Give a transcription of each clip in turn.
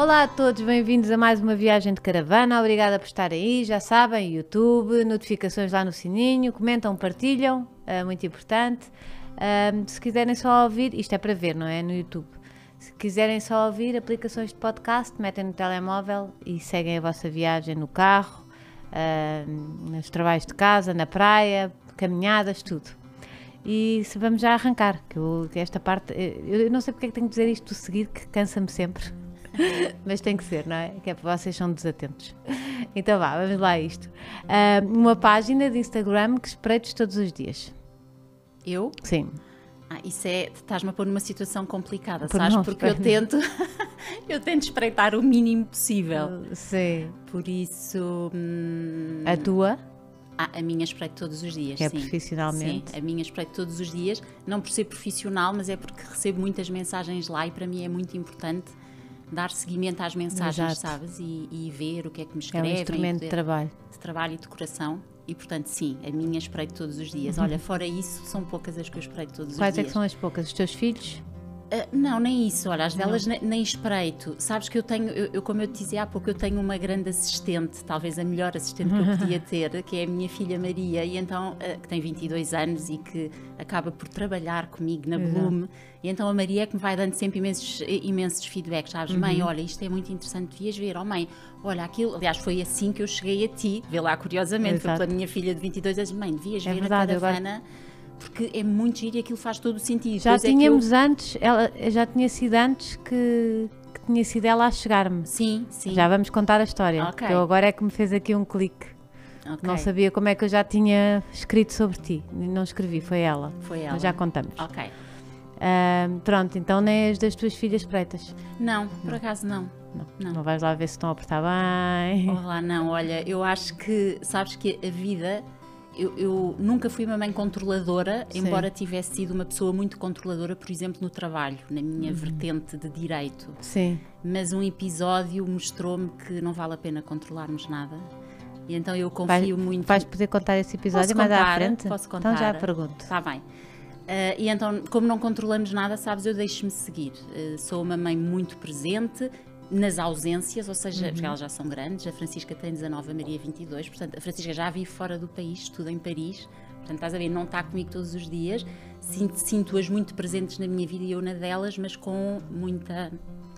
Olá a todos, bem-vindos a mais uma viagem de caravana. Obrigada por estar aí. Já sabem, YouTube, notificações lá no sininho, comentam, partilham, é muito importante. Um, se quiserem só ouvir, isto é para ver, não é? No YouTube. Se quiserem só ouvir aplicações de podcast, metem no telemóvel e seguem a vossa viagem no carro, nos trabalhos de casa, na praia, caminhadas, tudo. E se vamos já arrancar, que, eu, esta parte, eu, eh, eu, não sei porque é que tenho que dizer isto do seguir, que cansa-me sempre. Mas tem que ser, não é? Que é para vocês são desatentos. Então vá, vamos lá a isto. Uh, uma página de Instagram que espreites todos os dias. Eu? Sim. Ah, isso é, estás-me a pôr numa situação complicada, Por sabes? Não, Porque eu tento, eu tento espreitar o mínimo possível. Sim. Por isso. Hum... A tua? Ah, a minha espreito todos os dias. Que é sim. profissionalmente. Sim, a minha espreito todos os dias, não por ser profissional, mas é porque recebo muitas mensagens lá e para mim é muito importante dar seguimento às mensagens, Exato. sabes? E, e, ver o que é que me escrevem. É um instrumento de trabalho. De trabalho e de coração. E, portanto, sim, a minha espreito todos os dias. Uhum. Olha, fora isso, são poucas as que eu espreito todos Quais os dias. Quais é que são as poucas? Os teus filhos? Eh, não, nem isso. Olha, as velas nem, nem, espreito. Sabes que eu tenho, eu, eu, como eu te dizia há pouco, eu tenho uma grande assistente, talvez a melhor assistente que eu podia ter, que é a minha filha Maria, e então, uh, que tem 22 anos e que acaba por trabalhar comigo na uhum. Bloom. E então a Maria é que me vai dando sempre imensos, eh, imensos feedbacks. Sabes, uhum. mãe, olha, isto é muito interessante, devias ver. Oh, mãe, olha aquilo. Aliás, foi assim que eu cheguei a ti, vê lá curiosamente, pela minha filha de 22 anos. Mãe, devias é ver verdade, a caravana. Agora porque é muito giro e aquilo faz todo o sentido. Já pois é tínhamos é eu... antes, ela já tinha sido antes que, que tinha sido ela a chegar-me. Sim, sim. Já vamos contar a história. Okay. Eu agora é que me fez aqui um clique. Okay. Não sabia como é que eu já tinha escrito sobre ti. Não escrevi, foi ela. Foi ela. já contamos. Ok. Uh, pronto, então nem as das tuas filhas pretas. Não, não. por acaso não. Não, não. não vais lá ver se estão a portar bem. Olá, não, olha, eu acho que sabes que a vida eu, eu, nunca fui uma mãe controladora, Sim. embora tivesse sido uma pessoa muito controladora, por exemplo, no trabalho, na minha uhum. vertente de direito. Sim. Mas um episódio mostrou-me que não vale a pena controlarmos nada. E então eu confio muito. Vais poder contar esse episódio mais à frente? Posso então contar. Então já pergunto. Está bem. Uh, e então, como não controlamos nada, sabes, eu deixo-me seguir. Uh, sou uma mãe muito presente, nas ausências, ou seja, uhum. porque elas já são grandes, a Francisca tem 19, a Maria 22, portanto, a Francisca já vive fora do país, estuda em Paris, portanto, estás a ver, não está comigo todos os dias, sinto-as muito presentes na minha vida e eu na delas, mas com muita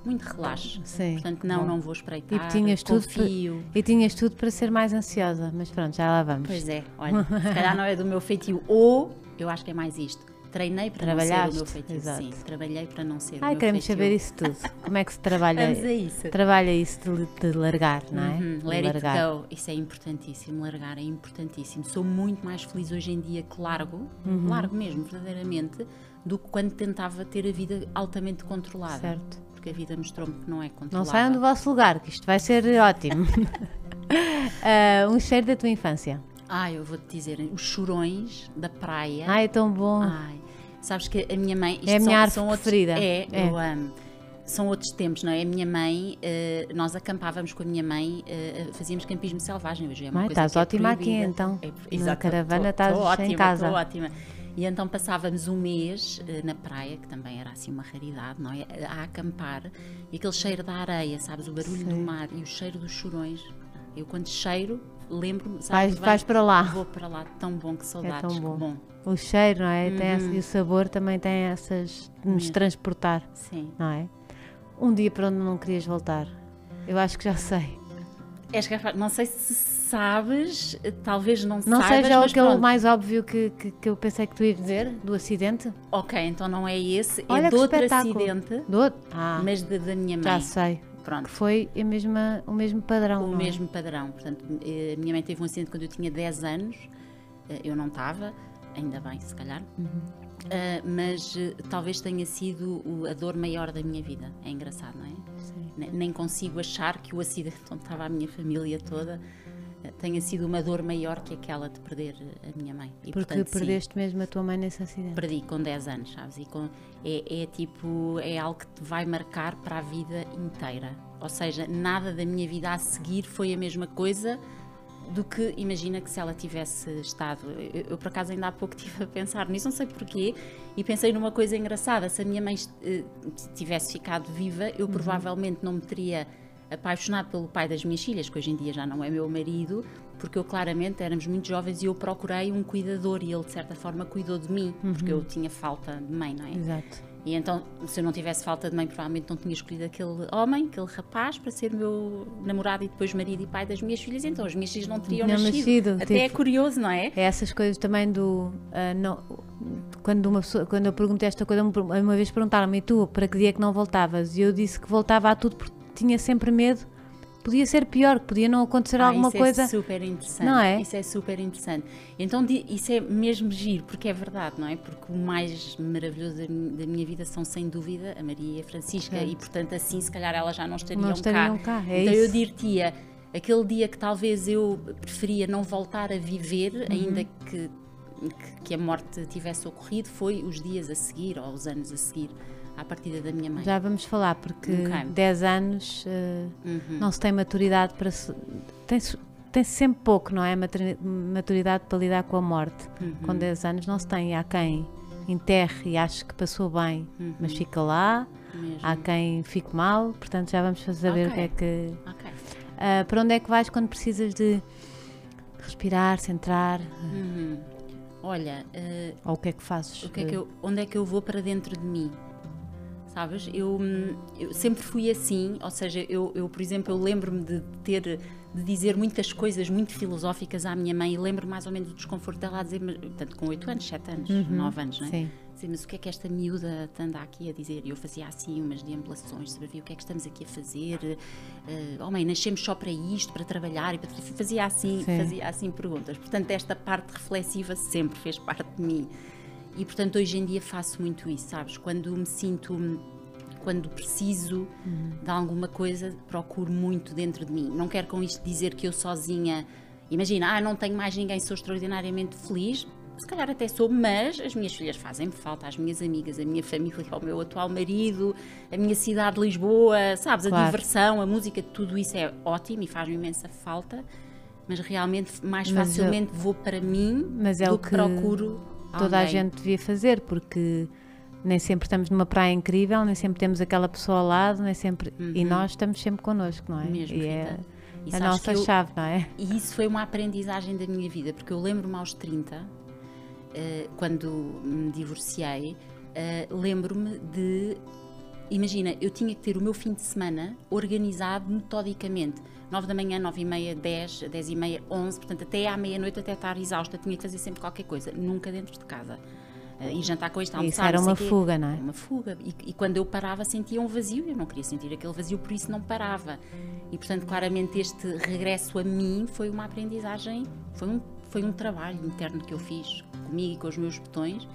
muito relaxo. Sim. Portanto, não, não vou espreitar. E tinhas, confio. Tudo para, e tinhas tudo para ser mais ansiosa, mas pronto, já lá vamos. Pois é, olha, se calhar não é do meu feitio. Ou, eu acho que é mais isto, Treinei para não ser o meu feitiço. Exato. Sim, trabalhei para não ser Ai, o meu queremos feitiço. saber isso tudo. Como é que se trabalha a isso? Trabalha isso de, de largar, não é? Uhum, let largar. it go. Isso é importantíssimo. Largar é importantíssimo. Sou muito mais feliz hoje em dia que largo, uhum. largo mesmo, verdadeiramente, do que quando tentava ter a vida altamente controlada. Certo. Porque a vida mostrou-me que não é controlada. Não saiam do vosso lugar, que isto vai ser ótimo. uh, um cheiro da tua infância. Ai, eu vou-te dizer, os chorões da praia. Ai, é tão bom. Ai, sabes que a minha mãe. é a minha são, são outros, preferida. É, é, eu amo. São outros tempos, não é? A minha mãe, uh, nós acampávamos com a minha mãe, uh, fazíamos campismo selvagem. Hoje é uma Ai, coisa estás é ótima é aqui então. É, exato, Na caravana tô, estás tô ótima, em casa. Estou ótima. E então passávamos um mês uh, na praia, que também era assim uma raridade, não é? A acampar e aquele cheiro da areia, sabes? O barulho Sim. do mar e o cheiro dos chorões. Eu quando cheiro, lembro-me, sabes? Vais, vais, para lá. Vou para lá, tão bom, que é saudades, é tão bom. bom. O cheiro, não é? Uhum. e o sabor também tem essas de nos uhum. transportar. Sim. Não é? Um dia para onde não querias voltar. Eu acho que já sei. És capaz, não sei se sabes, talvez não, não saibas. Não é seja aquele pronto. mais óbvio que, que, que, eu pensei que tu ias dizer, do acidente? Ok, então não é esse, é Olha é outro espetáculo. acidente, do... Ah, mas da minha mãe. Já sei. Pronto. foi a mesma, o mesmo padrão. O é? mesmo padrão. Portanto, eh, a minha mãe teve um acidente quando eu tinha 10 anos, eh, eu não estava, ainda bem, se calhar. Uhum. Uh, mas talvez tenha sido a dor maior da minha vida. É engraçado, não é? Sim. Nem consigo achar que o acidente onde estava a minha família toda tenha sido uma dor maior que aquela de perder a minha mãe. E, Porque portanto, perdeste sim, mesmo a tua mãe nesse acidente? Perdi com 10 anos, sabes? E com, é, é tipo, é algo que te vai marcar para a vida inteira. Ou seja, nada da minha vida a seguir foi a mesma coisa do que imagina que se ela tivesse estado. Eu, eu, por acaso ainda há pouco estive a pensar nisso, não sei porquê, e pensei numa coisa engraçada. Se a minha mãe eh, tivesse ficado viva, eu uhum. provavelmente não me teria apaixonado pelo pai das minhas filhas, que hoje em dia já não é meu marido, porque eu claramente éramos muito jovens e eu procurei um cuidador e ele de certa forma cuidou de mim, uhum. porque eu uhum. tinha falta de mãe, não é? Exato. E então, se eu não tivesse falta de mãe, provavelmente não tinha escolhido aquele homem, aquele rapaz, para ser meu namorado e depois marido e pai das minhas filhas. Então, as minhas filhas não teriam não nascido. nascido. Até é tipo, é curioso, não é? é? Essas coisas também do. Uh, não, quando, uma pessoa, quando eu perguntei esta coisa, uma vez perguntaram-me: e tu, para que dia é que não voltavas? E eu disse que voltava a tudo, porque tinha sempre medo podia ser pior, podia não acontecer ah, alguma isso é coisa. Isso é super interessante. Não é? Isso é super interessante. Então, isso é mesmo giro, porque é verdade, não é? Porque o mais maravilhoso da minha vida são, sem dúvida, a Maria e a Francisca, é. e portanto, assim, se calhar elas já não estariam, não estariam cá. cá. É então, isso. eu diria, aquele dia que talvez eu preferia não voltar a viver, uhum. ainda que, que a morte tivesse ocorrido, foi os dias a seguir ou os anos a seguir à partida da minha mãe. Já vamos falar, porque 10 anos uh, uhum. não se tem maturidade para. Se, tem, -se, tem sempre pouco, não é? Maturidade para lidar com a morte. Uhum. Com 10 anos não se tem. Há quem enterre e ache que passou bem, uhum. mas fica lá. Mesmo. Há quem fique mal, portanto já vamos saber okay. o que é que. Okay. Uh, para onde é que vais quando precisas de respirar, centrar? Uhum. Olha. Uh, Ou o que é que fazes? O que é que eu, onde é que eu vou para dentro de mim? sabes? Eu, hum, eu, sempre fui assim, ou seja, eu, eu por exemplo, eu lembro-me de ter de dizer muitas coisas muito filosóficas à minha mãe e lembro mais ou menos do desconforto dela a dizer, portanto, com 8 anos, 7 anos, uhum, 9 anos, né Sim. Dizer, mas o que é que esta miúda anda aqui a dizer? Eu fazia assim umas deambulações sobre o que é que estamos aqui a fazer. Uh, oh mãe, nascemos só para isto, para trabalhar. E para... Fazia assim, fazia assim perguntas. Portanto, esta parte reflexiva sempre fez parte de mim. E portanto hoje em dia faço muito isso, sabes? Quando me sinto quando preciso uhum. de alguma coisa, procuro muito dentro de mim. Não quero com isto dizer que eu sozinha, imagina, ah, não tenho mais ninguém, sou extraordinariamente feliz. Se calhar até sou, mas as minhas filhas fazem-me falta, as minhas amigas, a minha família, o meu atual marido, a minha cidade, Lisboa, sabes? Claro. A diversão, a música, tudo isso é ótimo e faz-me imensa falta, mas realmente mais mas é facilmente eu... vou para mim mas é do que procuro toda Amém. a gente devia fazer, porque nem sempre estamos numa praia incrível, nem sempre temos aquela pessoa ao lado, nem sempre uhum. e nós estamos sempre connosco, não é? Mesmo, e é a nossa eu, chave, não é? E isso foi uma aprendizagem da minha vida, porque eu lembro-me aos 30, uh, eh, quando me divorciei, uh, lembro-me de imagina, eu tinha que ter o meu fim de semana organizado metodicamente 9 da manhã, 9 e meia, 10, 10 e meia, 11, portanto até à meia-noite, até estar exausta, tinha que fazer sempre qualquer coisa, nunca dentro de casa. Uh, e jantar com isto, almoçar, Isso era uma fuga, não é? Uma fuga. E, e, quando eu parava sentia um vazio, eu não queria sentir aquele vazio, por isso não parava. E portanto, claramente este regresso a mim foi uma aprendizagem, foi um, foi um trabalho interno que eu fiz comigo e com os meus botões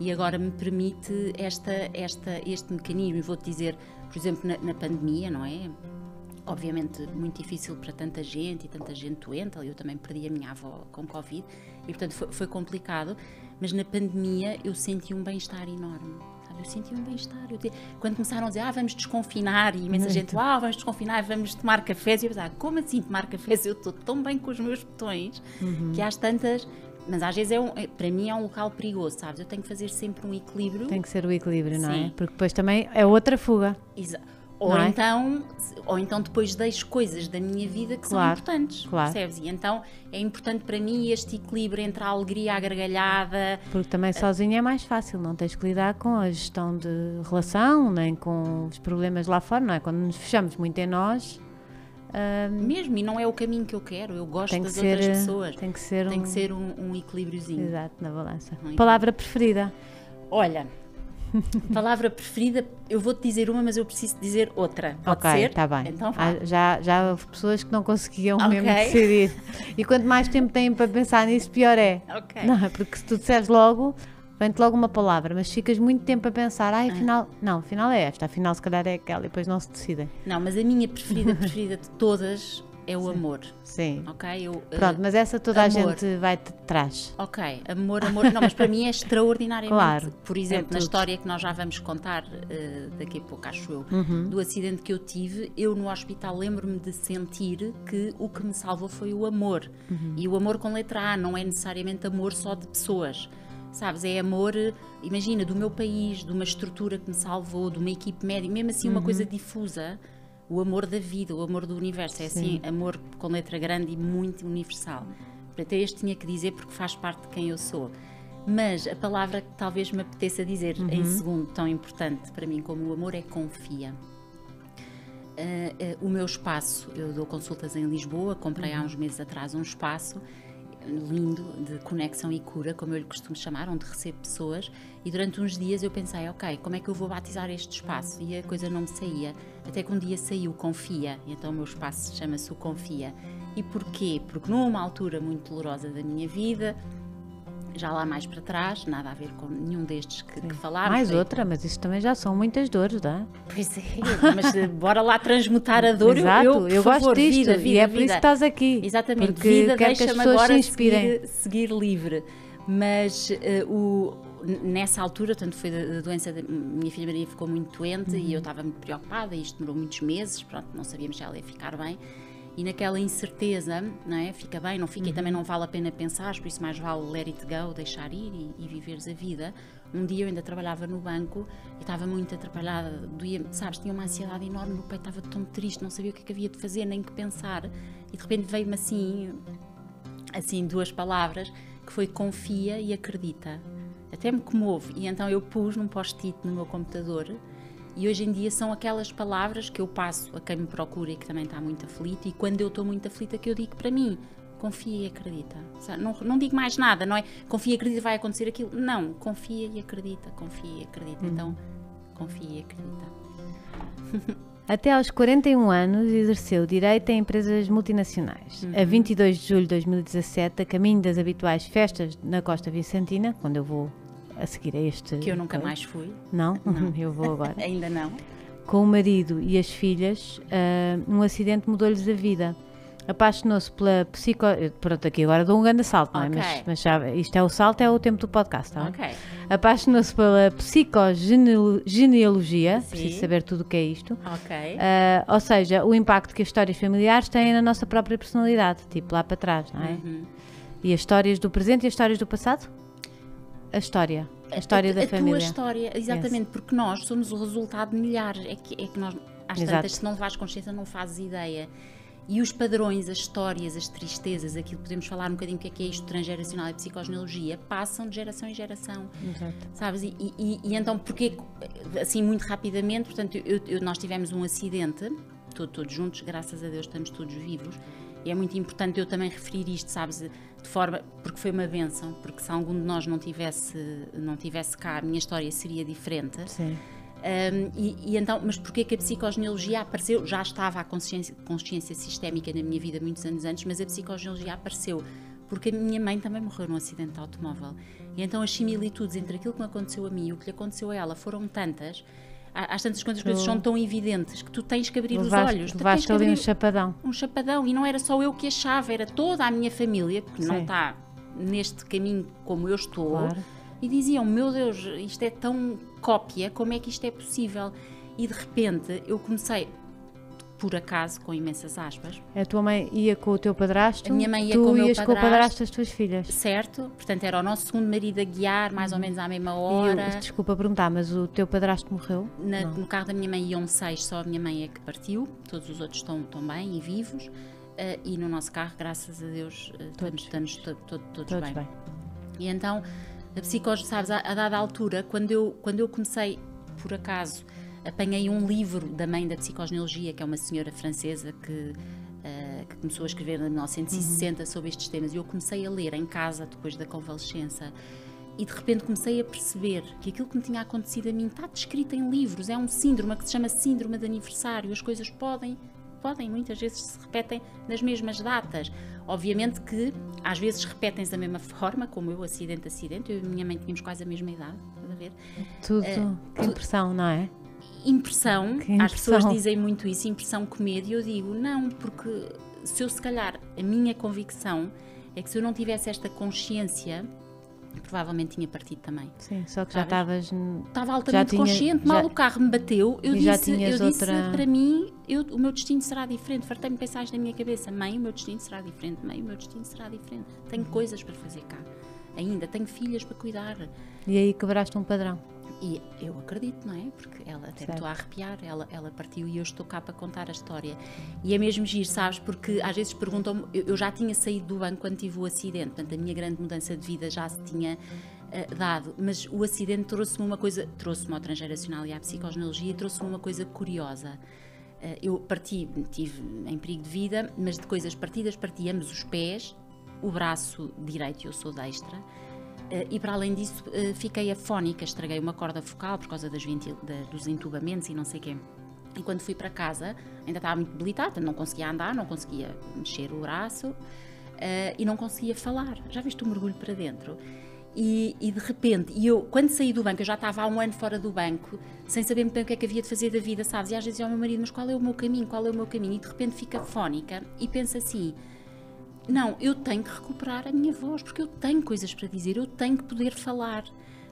e agora me permite esta, esta, este mecanismo. E vou-te dizer, por exemplo, na, na pandemia, não é? obviamente muito difícil para tanta gente e tanta gente doente. Eu também perdi a minha avó com Covid e, portanto, foi, foi complicado. Mas na pandemia eu senti um bem-estar enorme. Sabe? Eu senti um bem-estar. Te... Quando começaram a dizer, ah, vamos desconfinar, e imensa muito. Uhum. gente, ah, vamos desconfinar, vamos tomar cafés. E eu pensava, como assim tomar cafés? Eu estou tão bem com os meus botões uhum. que às tantas mas às vezes é um, é, para mim é um local perigoso, sabes? Eu tenho que fazer sempre um equilíbrio. Tem que ser o equilíbrio, não é? Sim. é? Porque depois também é outra fuga. Exato. Ou, é? então, ou então depois deixo coisas da minha vida que claro, são importantes, claro. percebes? E então é importante para mim este equilíbrio entre a alegria, a gargalhada. Porque também sozinha é mais fácil, não tens que lidar com a gestão de relação, nem com os problemas lá fora, não é? Quando nos fechamos muito em nós. Um, Mesmo, e não é o caminho que eu quero, eu gosto das ser, outras eh, pessoas. Tem que ser tem um, que ser um, um equilíbriozinho. Exato, na balança. É? Palavra preferida? Olha, Palavra preferida, eu vou-te dizer uma, mas eu preciso dizer outra. Pode tá está bem. Então Já, já houve pessoas que não conseguiam okay. mesmo decidir. E quanto mais tempo têm para pensar nisso, pior é. Ok. Não, é porque se tu disseres logo, vem-te logo uma palavra, mas ficas muito tempo a pensar, ah, afinal, ah. não, afinal é esta, afinal se calhar é aquela, e depois não se decidem. Não, mas a minha preferida, preferida de todas é o Sim. amor. Sim. Ok? Eu, eh, Pronto, mas essa toda amor. a gente vai de trás. Ok, amor, amor. Não, mas para mim é extraordinariamente. Claro. Por é exemplo, é na história que nós já vamos contar uh, daqui a pouco, acho eu, uhum. do acidente que eu tive, eu no hospital lembro-me de sentir que o que me salvou foi o amor. Uhum. E o amor com letra A não é necessariamente amor só de pessoas sabes? É amor, imagina, do meu país, de uma estrutura que me salvou, de uma equipe médica, mesmo assim uma uhum. coisa difusa, o amor da vida, o amor do universo. É assim, Sim. assim, amor com letra grande e muito universal. Até este tinha que dizer porque faz parte de quem eu sou. Mas a palavra que talvez me apeteça dizer uhum. em segundo, tão importante para mim como o amor, é confia. Uh, uh, o meu espaço, eu dou consultas em Lisboa, comprei uhum. há uns meses atrás um espaço lindo de conexão e cura, como eu lhe costumo chamar, onde recebo pessoas. E durante uns dias eu pensei, ok, como é que eu vou batizar este espaço? E a coisa não me saía. Até que um dia saiu Confia, então o meu espaço chama-se o Confia. E porquê? Porque numa altura muito dolorosa da minha vida, já lá mais para trás, nada a ver com nenhum destes que, que falámos. Mais sei. outra, mas isso também já são muitas dores, dá? É? Pois é, mas eh, bora lá transmutar a dor. Exato, eu, eu, eu favor, gosto disto vida, vida, e é por vida. isso que estás aqui. Exatamente, porque vida quero que as pessoas agora se inspirem. Seguir, seguir livre, mas uh, o, nessa altura, tanto foi da, doença, da, minha filha Maria ficou muito doente uhum. e eu uhum. estava muito preocupada e isto demorou muitos meses, pronto, não sabíamos se ela ia ficar bem e naquela incerteza, não é? Fica bem, não fica uhum. e também uhum. não vale a pena pensar, por isso mais vale let it go, deixar ir e, e viveres a vida. Um dia eu ainda trabalhava no banco e estava muito atrapalhada, doía, sabes, tinha uma ansiedade enorme no peito, estava tão triste, não sabia o que, é que havia de fazer, nem que pensar. E de repente veio-me assim, assim duas palavras, que foi confia e acredita. Até me comove. E então eu pus num post-it no meu computador e hoje em dia são aquelas palavras que eu passo a quem me procura e que também está muito aflito, e quando eu estou muito aflita, que eu digo para mim: confia e acredita. Não, não digo mais nada, não é confia e acredita, vai acontecer aquilo. Não, confia e acredita, confia e acredita. Hum. Então, confia e acredita. Até aos 41 anos exerceu direito em empresas multinacionais. Uhum. A 22 de julho de 2017, a caminho das habituais festas na Costa Vicentina, quando eu vou a seguir a este. Que eu nunca foi. mais fui. Não? não. eu vou agora. Ainda não. Com o marido e as filhas, uh, um acidente mudou-lhes a vida. Apaixonou-se pela psico. Pronto, aqui agora dou um grande salto, não é? Okay. Mas, mas já, isto é o salto, é o tempo do podcast, tá? Ok. Apaixonou-se pela psicogenealogia, preciso saber tudo o que é isto. Ok. Uh, ou seja, o impacto que as histórias familiares têm na nossa própria personalidade, tipo lá para trás, não é? Uhum. E as histórias do presente e as histórias do passado? a história. A história a, da a família. A tua história, exatamente, yes. porque nós somos o resultado de milhares. É que, é que nós, às Exato. tantas, se não levas consciência, não fazes ideia. E os padrões, as histórias, as tristezas, aquilo que podemos falar um bocadinho o que é que é isto transgeracional e psicogenealogia, passam de geração em geração. Exato. Sabes? E, e, e então, porque assim, muito rapidamente, portanto, eu, eu, nós tivemos um acidente, todos, todos juntos, graças a Deus estamos todos vivos, e é muito importante eu também referir isto, sabes? de forma porque foi uma benção, porque se algum de nós não tivesse não tivesse cá, a minha história seria diferente. Sim. Um, e, e, então, mas porquê que a psicogenealogia apareceu? Já estava a consciência, consciência sistémica na minha vida muitos anos antes, mas a psicogenealogia apareceu porque a minha mãe também morreu num acidente de automóvel. E então as similitudes entre aquilo que me aconteceu a mim e o que lhe aconteceu a ela foram tantas às tantas quantas coisas são tão evidentes que tu tens que abrir levaste, os olhos. Levaste que ali um chapadão. Um chapadão, e não era só eu que achava, era toda a minha família, que Sim. não está neste caminho como eu estou, claro. e diziam: Meu Deus, isto é tão cópia, como é que isto é possível? E de repente eu comecei por acaso, com imensas aspas. A tua mãe ia com o teu padrasto? A minha mãe ia tu com o meu padrasto. com o padrasto das tuas filhas? Certo, portanto era o nosso segundo marido a guiar, mais ou uhum. menos à mesma hora. desculpa perguntar, mas o teu padrasto morreu? Na, no carro da minha mãe iam seis, só a minha mãe é que partiu, todos os outros estão, estão bem e vivos. Uh, e no nosso carro, graças a Deus, uh, todos estamos, estamos to, to, to, todos, bem. bem. E então, a psicose, sabes, a, a dada altura, quando eu, quando eu comecei, por acaso, apanhei um livro da mãe da psicogenealogia, que é uma senhora francesa que Uh, que começou a escrever em 1960 uhum. sobre estes temas. E eu comecei a ler em casa depois da convalescença e de repente comecei a perceber que aquilo que me tinha acontecido a mim está descrito em livros. É um síndrome que se chama síndrome de aniversário. As coisas podem, podem muitas vezes se repetem nas mesmas datas. Obviamente que às vezes repetem-se da mesma forma, como eu, acidente acidente. Eu e minha mãe tínhamos quase a mesma idade, estás a ver? Tudo, uh, eh, que impressão, não é? impressão, impressão, as pessoas dizem muito isso, impressão com medo e eu digo não, porque se eu se calhar, a minha convicção é que se eu não tivesse esta consciência, provavelmente tinha partido também. Sim, só que Sabes? já estavas. Estava altamente tinha, consciente, mal já, o carro me bateu, eu disse, eu disse outra... para mim, eu, o meu destino será diferente. Fartei-me pensar na minha cabeça, mãe, o meu destino será diferente, mãe, o meu destino será diferente. Tenho uhum. coisas para fazer cá ainda, tenho filhas para cuidar. E aí quebraste um padrão. E eu acredito, não é? Porque ela até estou a arrepiar, ela, ela partiu e eu estou cá para contar a história. E é mesmo giro, sabes? Porque às vezes perguntam-me, eu, já tinha saído do banco quando tive o acidente, portanto a minha grande mudança de vida já se tinha uh, dado, mas o acidente trouxe-me uma coisa, trouxe-me ao transgeracional e à psicosneologia, trouxe-me uma coisa curiosa. Uh, eu parti, tive em perigo de vida, mas de coisas partidas, partíamos os pés, o braço direito, eu sou destra eh, e para além disso eh, fiquei afónica, estraguei uma corda focal por causa das ventil, dos entubamentos e não sei o quê. E quando fui para casa, ainda estava muito debilitada, não conseguia andar, não conseguia mexer o braço uh, e não conseguia falar. Já viste o mergulho para dentro? E, e, de repente, e eu, quando saí do banco, eu já estava há um ano fora do banco, sem saber muito bem o que é que havia de fazer da vida, sabes? E às vezes dizia é ao meu marido, mas qual é o meu caminho, qual é o meu caminho? E de repente fica fónica e pensa assim, não, eu tenho que recuperar a minha voz, porque eu tenho coisas para dizer, eu tenho que poder falar.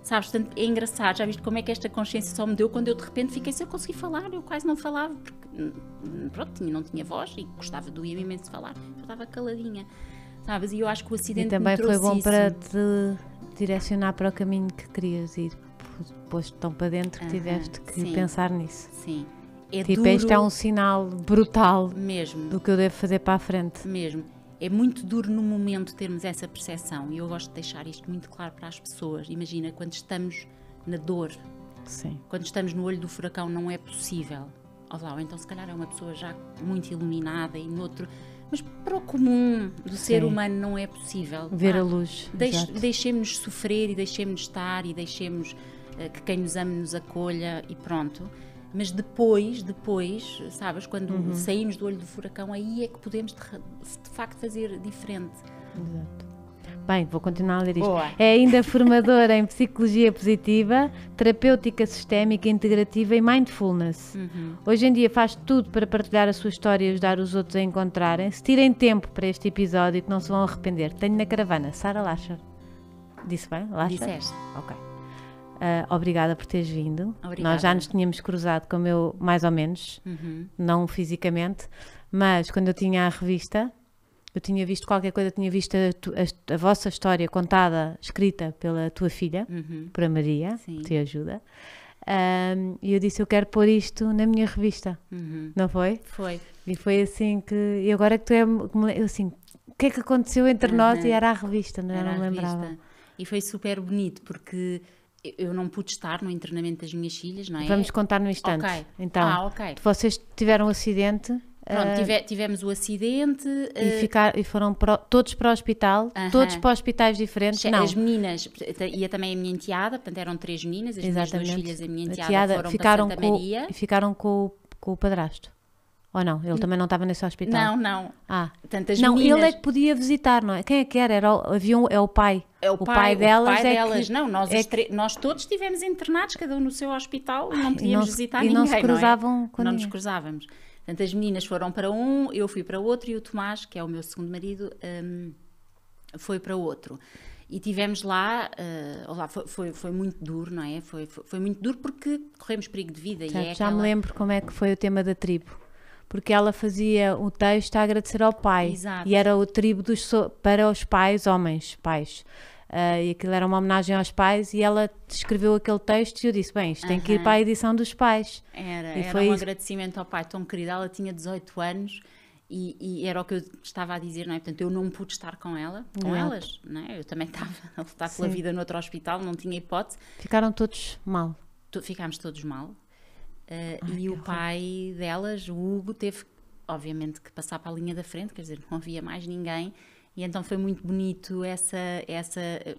Sabes, portanto, é engraçado, já viste como é que esta consciência só me deu quando eu de repente fiquei sem conseguir falar, eu quase não falava, porque hum, pronto, tinha, não tinha voz e gostava, doía-me imenso de falar, eu estava caladinha, sabes, e eu acho que o acidente e também foi bom isso. para te direcionar para o caminho que querias ir, posto tão para dentro que uh -huh, tiveste que sim, pensar nisso. Sim, é tipo, duro... este é um sinal brutal mesmo do que eu devo fazer para a frente. Mesmo, é muito duro no momento termos essa percepção e eu gosto de deixar isto muito claro para as pessoas. Imagina quando estamos na dor, Sim. quando estamos no olho do furacão, não é possível. Olá, oh, então se calhar é uma pessoa já muito iluminada e noutro. Mas para o comum do Sim. ser humano não é possível. Ver ah, a luz. deixemos-nos sofrer e deixemos-nos estar e deixemos uh, que quem nos ama nos acolha e pronto mas depois, depois, sabes, quando uhum. saímos do olho do furacão, aí é que podemos de, facto fazer diferente. Exato. Bem, vou continuar a ler isto. Boa. É ainda formadora em psicologia positiva, terapêutica sistémica, integrativa e mindfulness. Uhum. Hoje em dia faz tudo para partilhar a sua história e ajudar os outros a encontrarem. Se tirem tempo para este episódio, que não se vão arrepender. Tenho na caravana Sara Lasher. Disse bem? Lasher. Disseste. Ok. Uh, obrigada por teres vindo. Obrigada. Nós já nos tínhamos cruzado, com o meu mais ou menos, uhum. não fisicamente, mas quando eu tinha a revista, eu tinha visto qualquer coisa, tinha visto a, tu, a, a vossa história contada, escrita pela tua filha, uhum. por a Maria, Sim. que te ajuda. Um, e eu disse: Eu quero pôr isto na minha revista. Uhum. Não foi? Foi. E foi assim que. E agora que tu é. Eu assim: O que é que aconteceu entre uhum. nós? E era a revista, não, era não a revista. E foi super bonito, porque eu não pude estar no internamento das minhas filhas, não é? Vamos contar no instante. Okay. Então, ah, okay. vocês tiveram um acidente. Pronto, ah, tive, tivemos o acidente. E, uh... ficar, e foram todos para o hospital, uh -huh. todos para hospitais diferentes. Che não. As meninas, ia também a minha enteada, portanto eram três meninas, as Exatamente. minhas duas filhas, a minha enteada, a tiada, foram ficaram para Santa com, Maria. E ficaram com, com o padrasto. Ou não? Ele hum. também não estava nesse hospital? Não, não. Ah. Tantas não, meninas... ele é que podia visitar, não é? Quem é que era? era o, havia um, é o pai. É o, o pai, pai, delas. O pai é delas. Que, não, nós, é que... nós todos estivemos internados, cada um no seu hospital, não podíamos não, visitar e ninguém. E não se cruzavam não é? com Não ninguém. nos cruzávamos. Portanto, as meninas foram para um, eu fui para outro e o Tomás, que é o meu segundo marido, um, foi para outro. E tivemos lá, uh, eh, lá foi, foi, foi, muito duro, não é? Foi, foi, foi, muito duro porque corremos perigo de vida. É certo, é já aquela... me lembro como é que foi o tema da tribo porque ela fazia o texto a agradecer ao pai. Exato. E era o tribo dos so para os pais, homens, pais. Uh, e aquilo era uma homenagem aos pais e ela escreveu aquele texto e eu disse, bem, isto tem que ir para a edição dos pais. Era, e era foi um isso. agradecimento ao pai tão querido. Ela tinha 18 anos e, e, era o que eu estava a dizer, não é? Portanto, eu não pude estar com ela, com não. elas, não é? Eu também estava a lutar pela vida vida noutro hospital, não tinha hipótese. Ficaram todos mal. Tu, ficámos todos mal. Ah, Ai, e o pai delas, o Hugo, teve obviamente que passar para a linha da frente, quer dizer, não havia mais ninguém. E então foi muito bonito essa, essa, eh,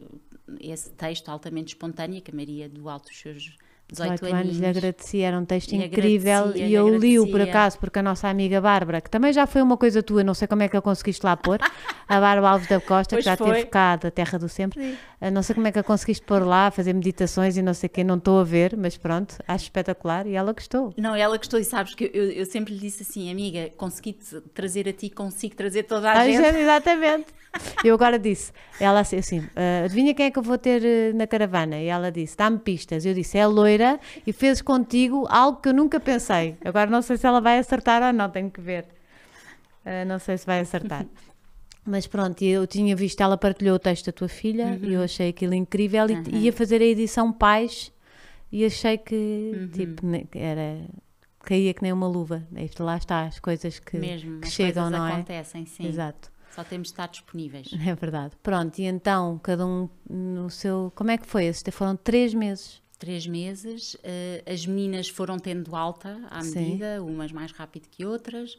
esse texto altamente espontâneo que a Maria, do alto dos seus 18, anos, lhe agradeci era um texto incrível e eu li-o por acaso, porque a nossa amiga Bárbara, que também já foi uma coisa tua, não sei como é que a conseguiste lá pôr, a Bárbara Alves da Costa, pois que já foi. teve ficado a Terra do Sempre, Sim. Ah, não sei como é que a conseguiste pôr lá, fazer meditações e não sei o que, não estou a ver, mas pronto, acho espetacular e ela gostou. Não, ela gostou e sabes que eu, eu sempre lhe disse assim, amiga, consegui trazer a ti, consigo trazer toda a, a ah, gente. gente. Exatamente. eu agora disse, ela assim, assim uh, adivinha quem é que eu vou ter uh, na caravana? E ela disse, dá-me pistas. Eu disse, é loira e fez contigo algo que eu nunca pensei. Agora não sei se ela vai acertar ou não, tenho que ver. Uh, não sei se vai acertar. Mas pronto, eu tinha visto, ela partilhou o texto da tua filha uhum. e eu uhum. achei aquilo incrível e uhum. ia fazer a edição Pais e achei que uhum. tipo, era caía que nem uma luva. É isto lá está, as coisas que, Mesmo, que chegam, não é? acontecem, sim. Exato. Só temos de estar disponíveis. É verdade. Pronto, e então, cada um no seu. Como é que foi? Foram três meses três meses, eh, as meninas foram tendo alta à medida, Sim. umas mais rápido que outras.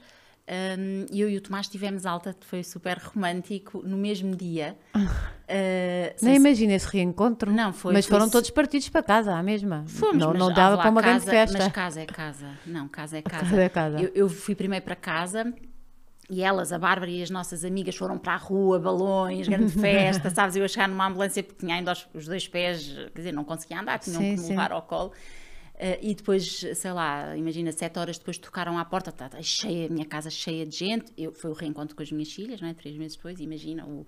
Um, eu e o Tomás tivemos alta, foi super romântico, no mesmo dia. uh, nem imagina esse reencontro. Não, foi. Mas foram todos partidos para casa, à mesma. Fomos, não, mas, não dava lá, para uma casa, grande festa. Mas casa é casa. Não, casa é casa. casa, é casa. Eu, eu fui primeiro para casa e elas, a Bárbara e as nossas amigas foram para a rua, balões, grande festa, sabes? Eu a chegar numa ambulância porque tinha ainda os, os dois pés, quer dizer, não conseguia andar, tinha que me levar ao colo. Uh, e depois, sei lá, imagina, sete horas depois tocaram à porta, tá, tá, cheia, a minha casa cheia de gente. Eu, foi o reencontro com as minhas filhas, não é? Três meses depois, imagina o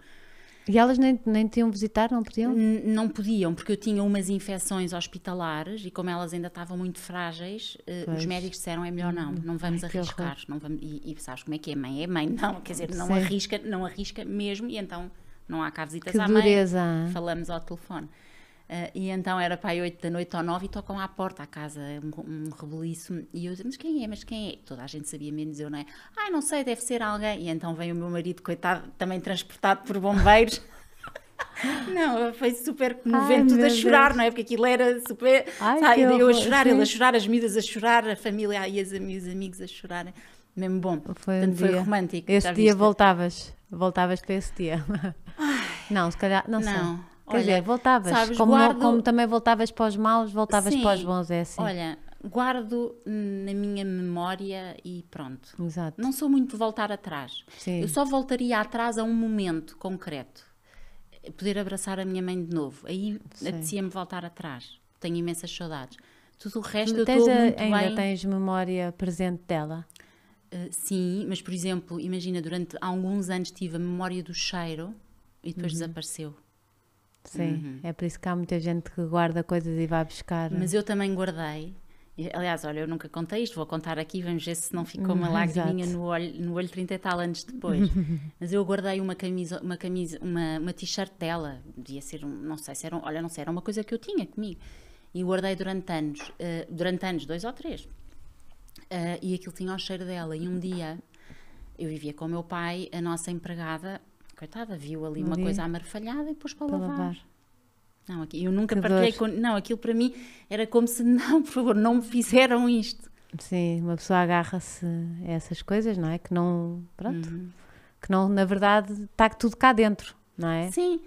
e elas nem, nem tinham visitar, não podiam? N não podiam, porque eu tinha umas infecções hospitalares e como elas ainda estavam muito frágeis, uh, os médicos disseram é melhor não, não vamos Ai, arriscar. Não vamos, e, e, sabes como é que é mãe? É mãe, não, quer dizer, não Sim. arrisca, não arrisca mesmo e então não há cá visitas que à dureza. mãe. Falamos ao telefone. Uh, e então era para aí 8 da noite ou 9 e tocam à porta à casa, um, um rebuliço. E eu dizia, mas quem é? Mas quem é? Toda a gente sabia menos eu, não é? Ai, não sei, deve ser alguém. E então vem o meu marido, coitado, também transportado por bombeiros. Não, foi super comovente, tudo a chorar, Deus. não é? Porque aquilo era super. Ai, sabe, eu horror, a chorar, sim. ele a chorar, as miúdas a chorar, a família e as, os amigos a chorarem. Mesmo bom. Foi, Portanto, um foi dia. romântico. Esse dia voltavas, voltavas para esse dia. Ai, não, se calhar, não, não. sei. Quer olha, dizer, voltavas. Sabes, como, guardo... como, também voltavas para os maus, voltavas Sim, para os bons, é assim. Olha, guardo na minha memória e pronto. Exato. Não sou muito de voltar atrás. Sim. Eu só voltaria atrás a um momento concreto. Poder abraçar a minha mãe de novo. Aí apetecia-me voltar atrás. Tenho imensas saudades. Tudo o resto eu estou muito ainda bem. tens memória presente dela? Uh, sim, mas por exemplo, imagina, durante alguns anos tive a memória do cheiro e depois uhum. desapareceu. Sim, uhum. é por isso que há muita gente que guarda coisas e vai buscar. Mas eu também guardei. Aliás, olha, eu nunca contei isto, vou contar aqui, vamos ver se não ficou uma uhum, lagriminha no olho, no olho 30 e tal anos depois. Mas eu guardei uma camisa, uma camisa, uma, uma t-shirt dela, devia ser, um, não sei se era, um, olha, não sei, era uma coisa que eu tinha comigo. E guardei durante anos, uh, durante anos, dois ou três. Uh, e aquilo tinha o cheiro dela. E um dia, eu vivia com o meu pai, a nossa empregada coitada, viu ali uma coisa amarfalhada e pôs para, para lavar. lavar. Não, aqui, eu nunca partilhei com. Não, aquilo para mim era como se, não, por favor, não me fizeram isto. Sim, uma pessoa agarra-se a essas coisas, não é? Que não. Pronto. Uhum. Que não, na verdade, está tudo cá dentro, não é? Sim.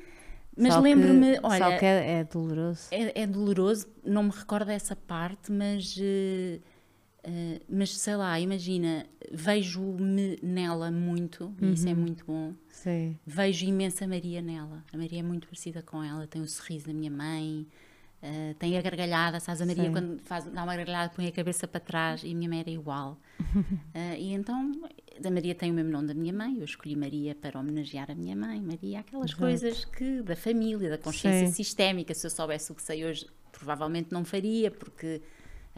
Mas lembro-me, olha. Só que é, é doloroso. É, é, doloroso, não me recordo essa parte, mas. Uh, ah, mas sei lá, imagina, vejo-me nela muito, uhum. e isso é uhum. muito bom. Sim. Vejo imensa Maria nela. A Maria é muito parecida com ela, tem o sorriso da minha mãe, uh, tem a gargalhada, sabes? A Maria, Sim. quando faz, dá uma gargalhada, põe a cabeça para trás e a minha mãe era é igual. Uh, e então, a Maria tem o mesmo nome da minha mãe, eu escolhi Maria para homenagear a minha mãe. Maria, aquelas Exato. coisas que da família, da consciência Sim. sistémica, se eu soubesse o que sei hoje, provavelmente não faria, porque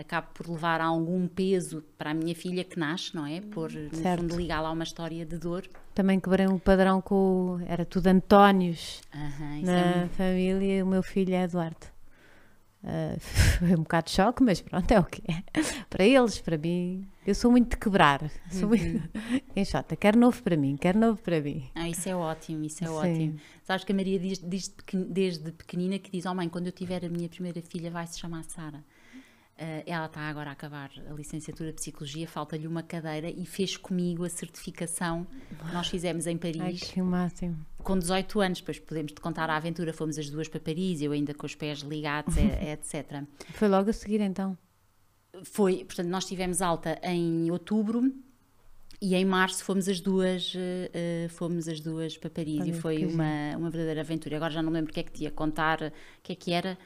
acabo por levar algum peso para a minha filha que nasce, não é? Por, no certo. fundo, ligar lá uma história de dor. Também quebrei um padrão com. Era tudo Antónios uhum, na é família e o meu filho é Eduardo. Uh, foi um bocado de choque, mas pronto, é o que é. Para eles, para mim, eu sou muito de quebrar. Sou uhum. muito enxota. Quero novo para mim, quero novo para mim. Ah, isso é ótimo, isso é Sim. ótimo. Sabes que a Maria diz, diz desde pequenina que diz: Oh mãe, quando eu tiver a minha primeira filha, vai se chamar Sara. Eh, ela está agora a acabar a licenciatura de Psicologia, falta-lhe uma cadeira e fez comigo a certificação que nós fizemos em Paris. Ai, que máximo. Com 18 anos, depois podemos-te contar a aventura, fomos as duas para Paris, eu ainda com os pés ligados, etc. Foi logo a seguir então? Foi, portanto, nós tivemos alta em outubro e em março fomos as duas, uh, fomos as duas para Paris Olha, e foi uma, uma verdadeira aventura. Agora já não lembro o que é que tinha contar, o que é que era,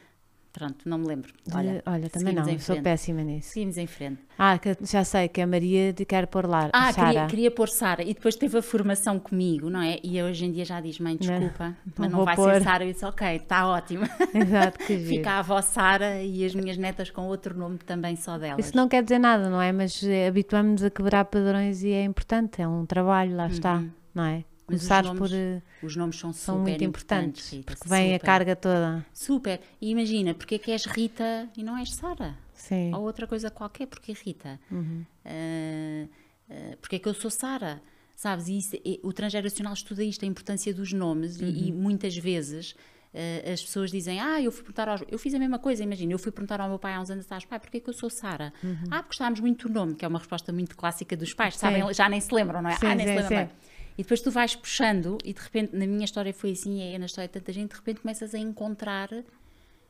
Pronto, não me lembro. Olha, de, olha também não, sou péssima nisso. Seguimos em frente. Ah, já sei que a Maria de quer pôr lá. Ah, Sara. Queria, queria pôr Sara e depois teve a formação comigo, não é? E hoje em dia já diz, mãe, desculpa, não, mas não, não vai pôr. ser Sara. Eu disse, ok, está ótimo. Exato, que Fica a avó Sara e as minhas netas com outro nome também só delas. Isso não quer dizer nada, não é? Mas eh, habituamos-nos a quebrar padrões e é importante, é um trabalho, lá uhum. está, não é? começar nomes, por. Eh, eh, os nomes são, são muito importantes, importantes porque vem super, a carga toda. Super. E imagina, porque é que és Rita e não és Sara? Sim. Ou outra coisa qualquer, porque é Rita? Uhum. Uh, uh, porque é que eu sou Sara? Sabes? E isso, e, é, o transgeracional estuda isto, a importância dos nomes, uhum. e, e, uhum. muitas vezes. Uh, as pessoas dizem, ah, eu fui perguntar aos... Eu fiz a mesma coisa, imagina, eu fui perguntar ao meu pai há uns anos atrás, pai, porquê é que eu sou Sara? Uhum. Ah, porque gostávamos muito do nome, que é uma resposta muito clássica dos pais, sim. sabem, já nem se lembram, não é? Ah, sim, ah, nem sim, se lembram. E depois tu vais puxando, e de repente, na minha história foi assim, é na história de tanta gente, de repente começas a encontrar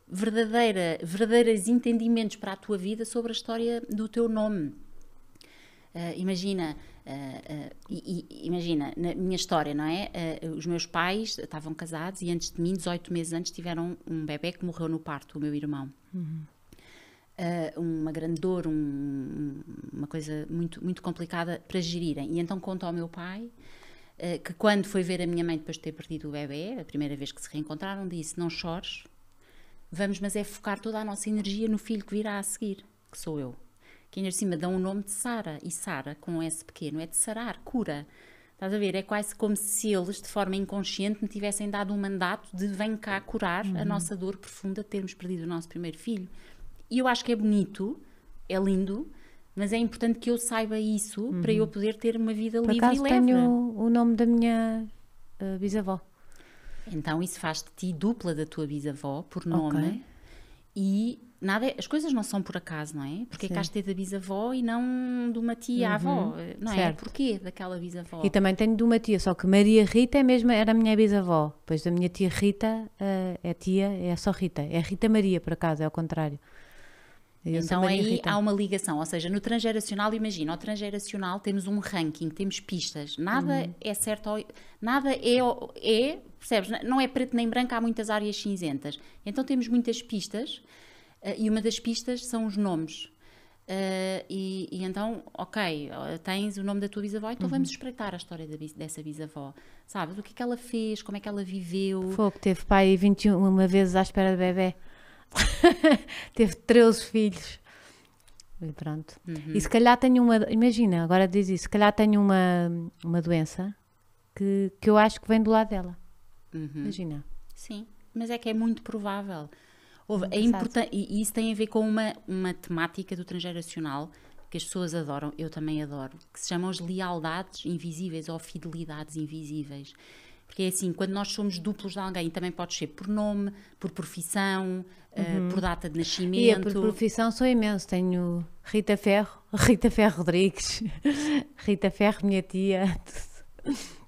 verdadeira, verdadeiros entendimentos para a tua vida sobre a história do teu nome. Uh, imagina, uh, uh, imagina, na minha história, não é? os meus pais estavam casados e antes de mim, 18 meses antes, tiveram um bebê que morreu no parto, o meu irmão. Uhum. uma grande dor, um, uma coisa muito, muito complicada para gerirem. E então conto ao meu pai eh, que quando foi ver a minha mãe depois de ter perdido o bebê, a primeira vez que se reencontraram, disse: Não chores, vamos, mas é focar toda a nossa energia no filho que virá a seguir, que sou eu. Que ainda cima dão o nome de Sara, e Sara, com um S pequeno, é de sarar, cura. Estás a ver? É quase como se eles, de forma inconsciente, me tivessem dado um mandato de vem cá curar uhum. a nossa dor profunda de termos perdido o nosso primeiro filho. E eu acho que é bonito, é lindo, mas é importante que eu saiba isso uhum. para eu uhum. poder ter uma vida Por livre acaso, e leve. tenho o nome da minha uh, bisavó. Então isso faz de ti dupla da tua bisavó por nome. Okay. E nada, as coisas não são por acaso, não é? Porque é Sim. é ter da bisavó e não de uma tia-avó, uhum. não é? Porquê daquela bisavó? E também tenho de uma tia, só que Maria Rita é mesmo, era a minha bisavó. pois da minha tia Rita, uh, é tia, é só Rita. É Rita Maria, por acaso, é ao contrário. Eu então aí há uma ligação, ou seja, no transgeracional, imagina, no transgeracional temos um ranking, temos pistas, nada uhum. é certo, nada é, é, percebes? Não é preto nem branco, há muitas áreas cinzentas. Então temos muitas pistas eh, e uma das pistas são os nomes. Uh, e, e, então, ok, tens o nome da tua bisavó, então uhum. vamos espreitar a história da, dessa bisavó. Sabes? O que é que ela fez, como é que ela viveu. que teve pai 21 vez à espera de bebê. Teve 13 filhos. E pronto. Uhum. E se calhar tenho uma. Imagina, agora diz isso. Se calhar tenho uma, uma doença que, que eu acho que vem do lado dela. Uhum. Imagina. Sim, mas é que é muito provável. Houve, é importante. E, isso tem a ver com uma, uma temática do transgeracional que as pessoas adoram, eu também adoro, que se chamam as lealdades invisíveis ou fidelidades invisíveis. Porque é assim, quando nós somos duplos de alguém, também pode ser por nome, por profissão, eh, uhum. uh, por data de é nascimento. E eu, por profissão sou imenso. Tenho Rita Ferro, Rita Ferro Rodrigues, Rita Ferro, minha tia.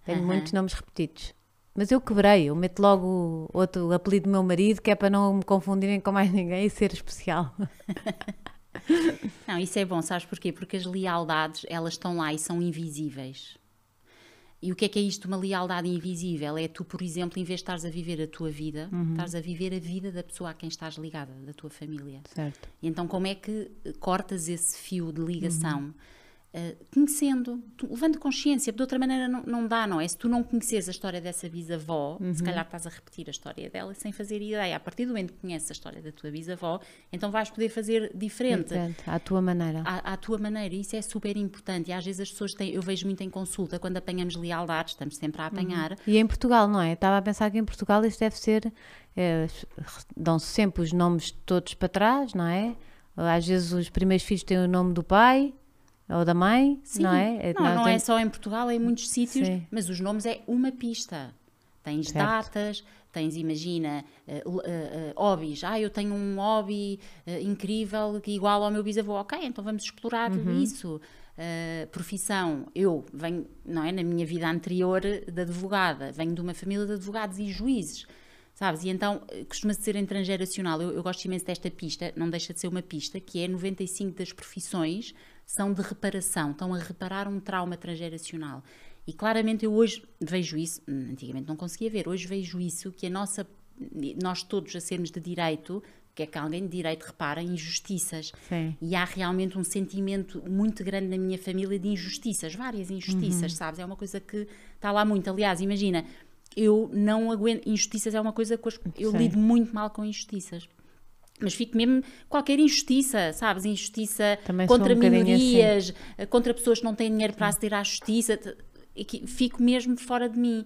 Tenho uhum. muitos nomes repetidos. Mas eu quebrei, eu meto logo outro apelido do meu marido, que é para não me confundirem com mais ninguém e ser especial. não, isso é bom, sabes porquê? Porque as lealdades, elas estão lá e são invisíveis. E o que é que é isto, uma lealdade invisível? É tu, por exemplo, em vez de estares a viver a tua vida, uhum. estás a viver a vida da pessoa a quem estás ligada, da tua família. Certo. E então, como é que cortas esse fio de ligação? Uhum eh, conhecendo, levando consciência, porque de outra maneira não, não, dá, não é? Se tu não conheces a história dessa bisavó, uhum. se calhar estás a repetir a história dela sem fazer ideia. A partir do momento que conheces a história da tua bisavó, então vais poder fazer diferente. Entente, à tua maneira. À, à, tua maneira, isso é super importante. E às vezes as pessoas têm, eu vejo muito em consulta, quando apanhamos lealdades, estamos sempre a uhum. apanhar. Uhum. E em Portugal, não é? Estava a pensar que em Portugal isto deve ser. É, dão-se sempre os nomes todos para trás, não é? Às vezes os primeiros filhos têm o nome do pai, ou da mãe, Sim. não é? não, não, não é tem... é só em Portugal, é em muitos sítios, Sim. mas os nomes é uma pista. Tens certo. datas, tens, imagina, uh, uh, uh, hobbies. Ah, eu tenho um hobby incrível igual ao meu bisavô. Ok, então vamos explorar uhum. isso. profissão, eu venho, não é? Na minha vida anterior de advogada, venho de uma família de advogados e juízes sabes? E então costuma -se ser transgeracional. Eu, eu, gosto imenso desta pista, não deixa de ser uma pista, que é 95% das profissões são de reparação, estão a reparar um trauma transgeracional. E claramente eu hoje vejo isso, hum, antigamente não conseguia ver, hoje vejo isso, que a nossa, nós todos a sermos de direito, que é que alguém de direito repara em injustiças. Sim. E há realmente um sentimento muito grande na minha família de injustiças, várias injustiças, uhum. sabes? É uma coisa que está lá muito. Aliás, imagina, eu não aguento. Injustiças é uma coisa que eu Sim. lido muito mal com injustiças mas fico mesmo qualquer injustiça, sabes? Injustiça Também contra um minorias, assim. Eh, contra pessoas que não têm dinheiro para aceder à justiça, fico mesmo fora de mim.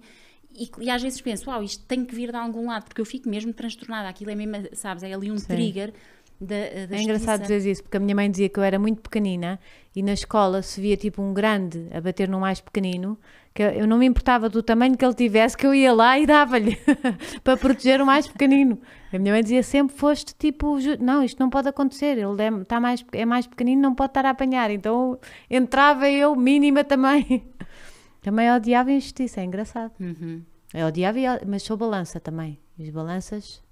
E, e, às vezes penso, uau, isto tem que vir de algum lado, porque eu fico mesmo transtornada. Aquilo é mesmo, sabes? É ali um Sim. trigger. Da, eh, da é engraçado dizer isso, porque a minha mãe dizia que eu era muito pequenina e na escola se via tipo um grande a bater num mais pequenino que eu não me importava do tamanho que ele tivesse, que eu ia lá e dava-lhe para proteger o mais pequenino. A minha mãe dizia sempre: foste tipo, não, isto não pode acontecer, ele é, tá mais, é mais pequenino, não pode estar a apanhar. Então entrava eu, mínima também. Também odiava injustiça, é engraçado. Uhum. Eu odiava, mas sou balança também. As balanças.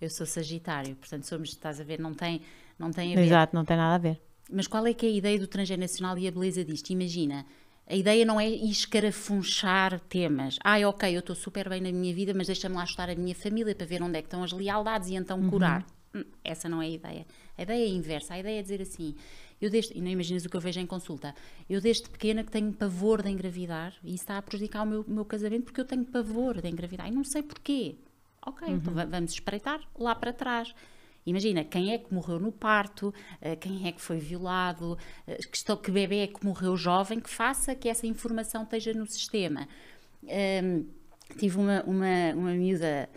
Eu sou Sagitário, portanto somos, estás a ver, não tem, não tem a ver. Exato, não tem nada a ver. Mas qual é que é a ideia do transgeracional e a beleza disto? Imagina, a ideia não é escarafunchar temas. Ah, ok, eu estou super bem na minha vida, mas deixa-me lá estar a minha família para ver onde é que estão as lealdades e então uhum. curar. Hum, essa não é a ideia. A ideia é inversa. A ideia é dizer assim: eu desde, e não imaginas o que eu vejo em consulta, eu desde pequena que tenho pavor de engravidar e isso está a prejudicar o meu, meu casamento porque eu tenho pavor de engravidar e não sei porquê. Ok, então uhum. então vamos espreitar lá para trás. Imagina, quem é que morreu no parto, eh, quem é que foi violado, eh, que, que bebê é que morreu jovem, que faça que essa informação esteja no sistema. Um, ehm, tive uma, uma, uma miúda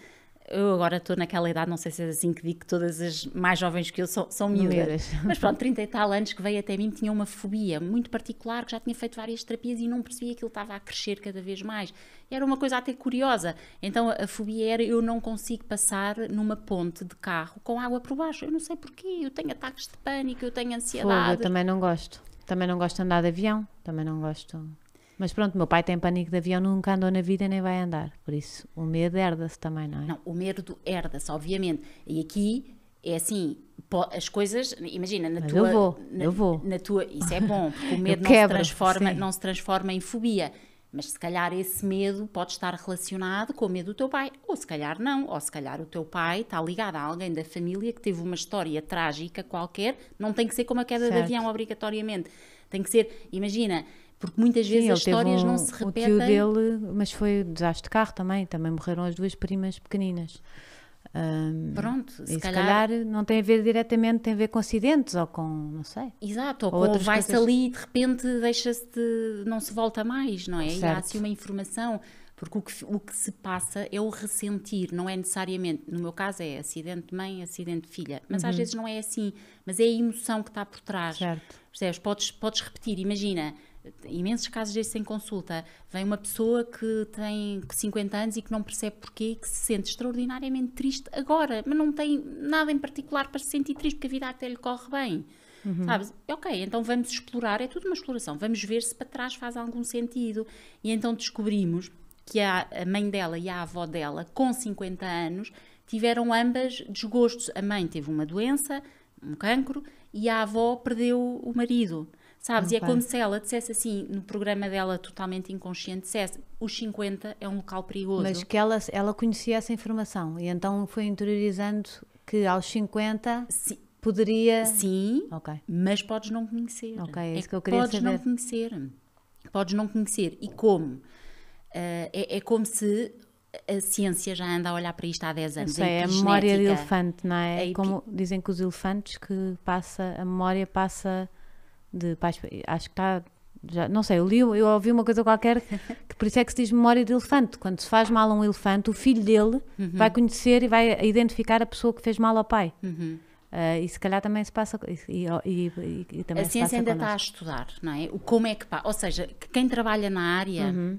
eu agora estou naquela idade, não sei se é assim que digo que todas as mais jovens que eu são, são miúdas. Mas pronto, 30 e tal anos que veio até mim tinha uma fobia muito particular, que já tinha feito várias terapias e não percebia que ele estava a crescer cada vez mais. E era uma coisa até curiosa. Então a, a fobia era eu não consigo passar numa ponte de carro com água por baixo. Eu não sei porquê, eu tenho ataques de pânico, eu tenho ansiedade. Fogo, eu também não gosto. Também não gosto de andar de avião, também não gosto. Mas pronto, meu pai tem pânico de avião, nunca andou na vida nem vai andar. Por isso, o medo herda-se também, não é? Não, o medo herda-se, obviamente. E aqui é assim, as coisas, imagina, na Mas tua. Eu vou, na, eu vou. Na tua, isso é bom, porque o medo não, se transforma, não se transforma em fobia. Mas se calhar esse medo pode estar relacionado com o medo do teu pai, ou se calhar não, ou se calhar o teu pai está ligado a alguém da família que teve uma história trágica qualquer, não tem que ser como a queda certo. de avião obrigatoriamente. Tem que ser, imagina, porque muitas vezes Sim, as histórias um, não se repetem. O tio dele, mas foi um desastre de carro também, também morreram as duas primas pequeninas. Um, Pronto, se, e se calhar... não tem a ver diretamente, tem a ver com acidentes ou com, não sei. Exato, ou, ou vai-se ali e de repente deixa-se de, não se volta mais, não é? Certo. E há assim uma informação, porque o que, o que se passa é o ressentir, não é necessariamente, no meu caso é acidente de mãe, acidente de filha, mas uhum. às vezes não é assim, mas é a emoção que está por trás. Certo. Percebes? Podes, podes repetir, imagina, imensos casos desses em consulta. Vem uma pessoa que tem 50 anos e que não percebe porquê, que se sente extraordinariamente triste agora, mas não tem nada em particular para se sentir triste, porque a vida até lhe corre bem. Uhum. Sabes? Ok, então vamos explorar, é tudo uma exploração, vamos ver se para trás faz algum sentido. E então descobrimos que a, a mãe dela e a avó dela, com 50 anos, tiveram ambas desgostos. A mãe teve uma doença, um cancro, e a avó perdeu o marido sabes? Okay. E é como se ela dissesse assim, no programa dela totalmente inconsciente, dissesse os 50 é um local perigoso. Mas que ela, ela conhecia essa informação e então foi interiorizando que aos 50... Sim. Poderia. Sim, okay. mas podes não conhecer. Ok, é, é isso que eu queria podes saber. não conhecer. Podes não conhecer. E como? Uh, é, é como se a ciência já anda a olhar para isto há 10 anos. Isso é, é a memória de elefante, não é? é epi... Como dizem que os elefantes que passa, a memória passa de pais. Acho que está. Já, não sei, eu, li, eu ouvi uma coisa qualquer que por isso é que se diz memória de elefante. Quando se faz mal a um elefante, o filho dele uhum. vai conhecer e vai identificar a pessoa que fez mal ao pai. Uhum. Uh, e se calhar também se passa e, e, e, e também a ciência ainda connosco. está a estudar não é o como é que pá ou seja quem trabalha na área uhum.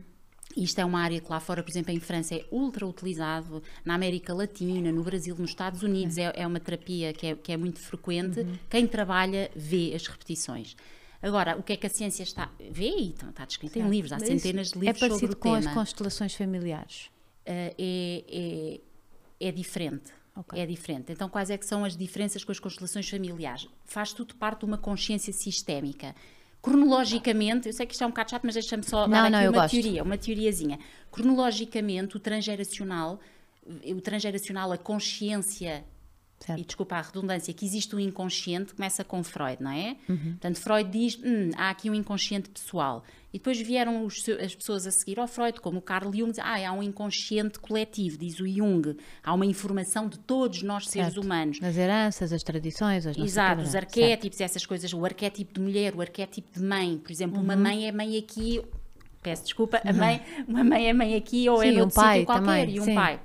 Isto é uma área que lá fora, por exemplo, em França é ultra utilizado, na América Latina, no Brasil, nos Estados Unidos, uhum. é, é uma terapia que é, que é muito frequente. Uhum. Quem trabalha vê as repetições. Agora, o que é que a ciência está. Vê, então, está descrito em livros, há Mas centenas de livros é sobre o tema. É parecido com as constelações familiares? Uh, é, é, é diferente. Okay. É diferente. Então, quais é que são as diferenças com as constelações familiares? Faz tudo parte de uma consciência sistémica cronologicamente, eu sei que isto é um bocado chato, mas deixa-me só não, dar não, uma teoria, uma teoriazinha. Cronologicamente, o transgeracional, o transgeracional, a consciência Certo. E desculpa a redundância, que existe um inconsciente, começa com Freud, não é? Uhum. Portanto, Freud diz: hum, há aqui um inconsciente pessoal. E depois vieram os, as pessoas a seguir ao Freud, como o Carl Jung, diz, ah, há um inconsciente coletivo, diz o Jung, há uma informação de todos nós seres certo. humanos. As heranças, as tradições, as Exato, é? os arquétipos, certo. essas coisas, o arquétipo de mulher, o arquétipo de mãe, por exemplo, uhum. uma mãe é mãe aqui, peço desculpa, a uhum. mãe, uma mãe é mãe aqui ou é Sim, é um pai qualquer também. e um Sim. pai.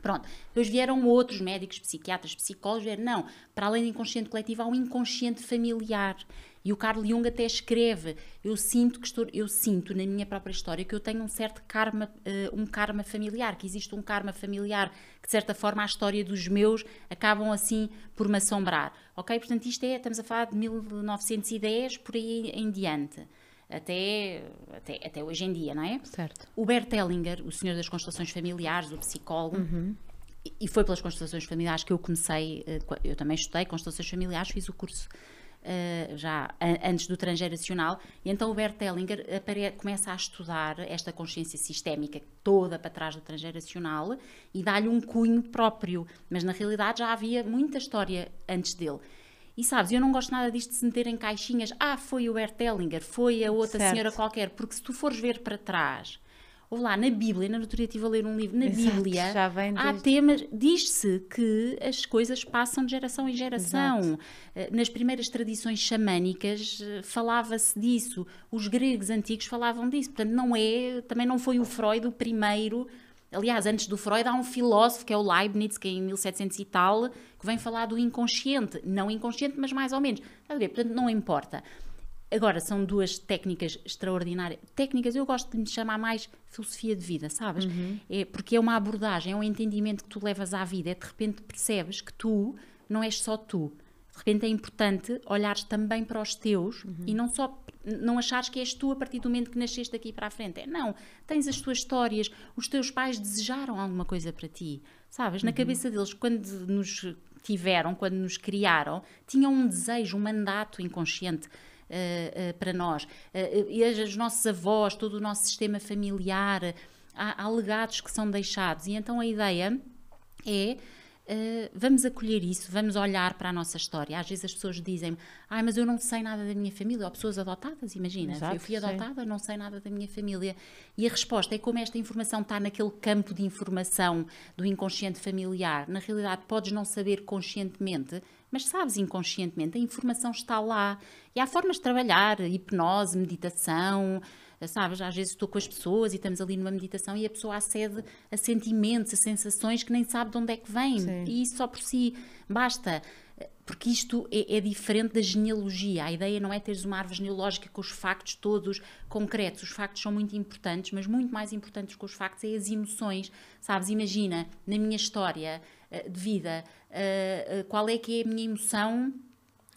Pronto. Depois vieram outros médicos, psiquiatras, psicólogos, não, para além do inconsciente coletivo há um inconsciente familiar e o Carl Jung até escreve: eu sinto que estou, eu sinto na minha própria história que eu tenho um certo karma, uh, um karma familiar, que existe um karma familiar que de certa forma a história dos meus acabam assim por me assombrar. Ok, portanto isto é, estamos a falar de 1910 por aí em diante. Até, até, até hoje em dia, não é? Certo. O Bert Hellinger, o senhor das constelações familiares, o psicólogo, uhum e foi pelas constelações familiares que eu comecei, eh, eu também estudei constelações familiares, fiz o curso eh, já antes do transgeracional, e então o Bert Hellinger eh, começa a estudar esta consciência sistémica toda para trás do transgeracional e dá-lhe um cunho próprio, mas na realidade já havia muita história antes dele. E sabes, eu não gosto nada disto de se meter em caixinhas. Ah, foi o Ertellinger, foi a outra certo. senhora qualquer. Porque se tu fores ver para trás ou lá na Bíblia, na altura estive a ler um livro, na Exato, Bíblia, desde... há temas, diz-se que as coisas passam de geração em geração. Exato. Eh, nas primeiras tradições xamânicas eh, falava-se disso, os gregos antigos falavam disso, portanto não é, também não foi o Freud o primeiro Aliás, antes do Freud, há um filósofo que é o Leibniz, que é em 1700 e tal, que vem falar do inconsciente. Não inconsciente, mas mais ou menos. Portanto, não importa. Agora, são duas técnicas extraordinárias. Técnicas, eu gosto de me chamar mais filosofia de vida, sabes? Uhum. É, porque é uma abordagem, é um entendimento que tu levas à vida. É de repente percebes que tu não és só tu. De repente é importante olhares também para os teus uhum. e não só não achares que és tu a partir do momento que nasceste daqui para a frente. É, não, tens as tuas histórias, os teus pais desejaram alguma coisa para ti, sabes? Na uhum. cabeça deles, quando nos tiveram, quando nos criaram, tinham um desejo, um mandato inconsciente eh, eh, para nós. Eh, e os nossos avós, todo o nosso sistema familiar, há, há legados que são deixados. E então a ideia é. Uh, vamos acolher isso, vamos olhar para a nossa história. Às vezes as pessoas dizem ai, ah, mas eu não sei nada da minha família, ou pessoas adotadas, imagina, Exato, eu fui adotada, sim. não sei nada da minha família. E a resposta é como esta informação está naquele campo de informação do inconsciente familiar. Na realidade, podes não saber conscientemente, mas sabes inconscientemente, a informação está lá. E há formas de trabalhar, hipnose, meditação, sabes? Às vezes estou com as pessoas e estamos ali numa meditação e a pessoa acede a sentimentos, a sensações que nem sabe de onde é que vem. Sim. E isso só por si basta. Porque isto é, é, diferente da genealogia. A ideia não é teres uma árvore genealógica com os factos todos concretos. Os factos são muito importantes, mas muito mais importantes que os factos é as emoções. Sabes? Imagina, na minha história, eh, de vida, eh, eh, qual é que é a minha emoção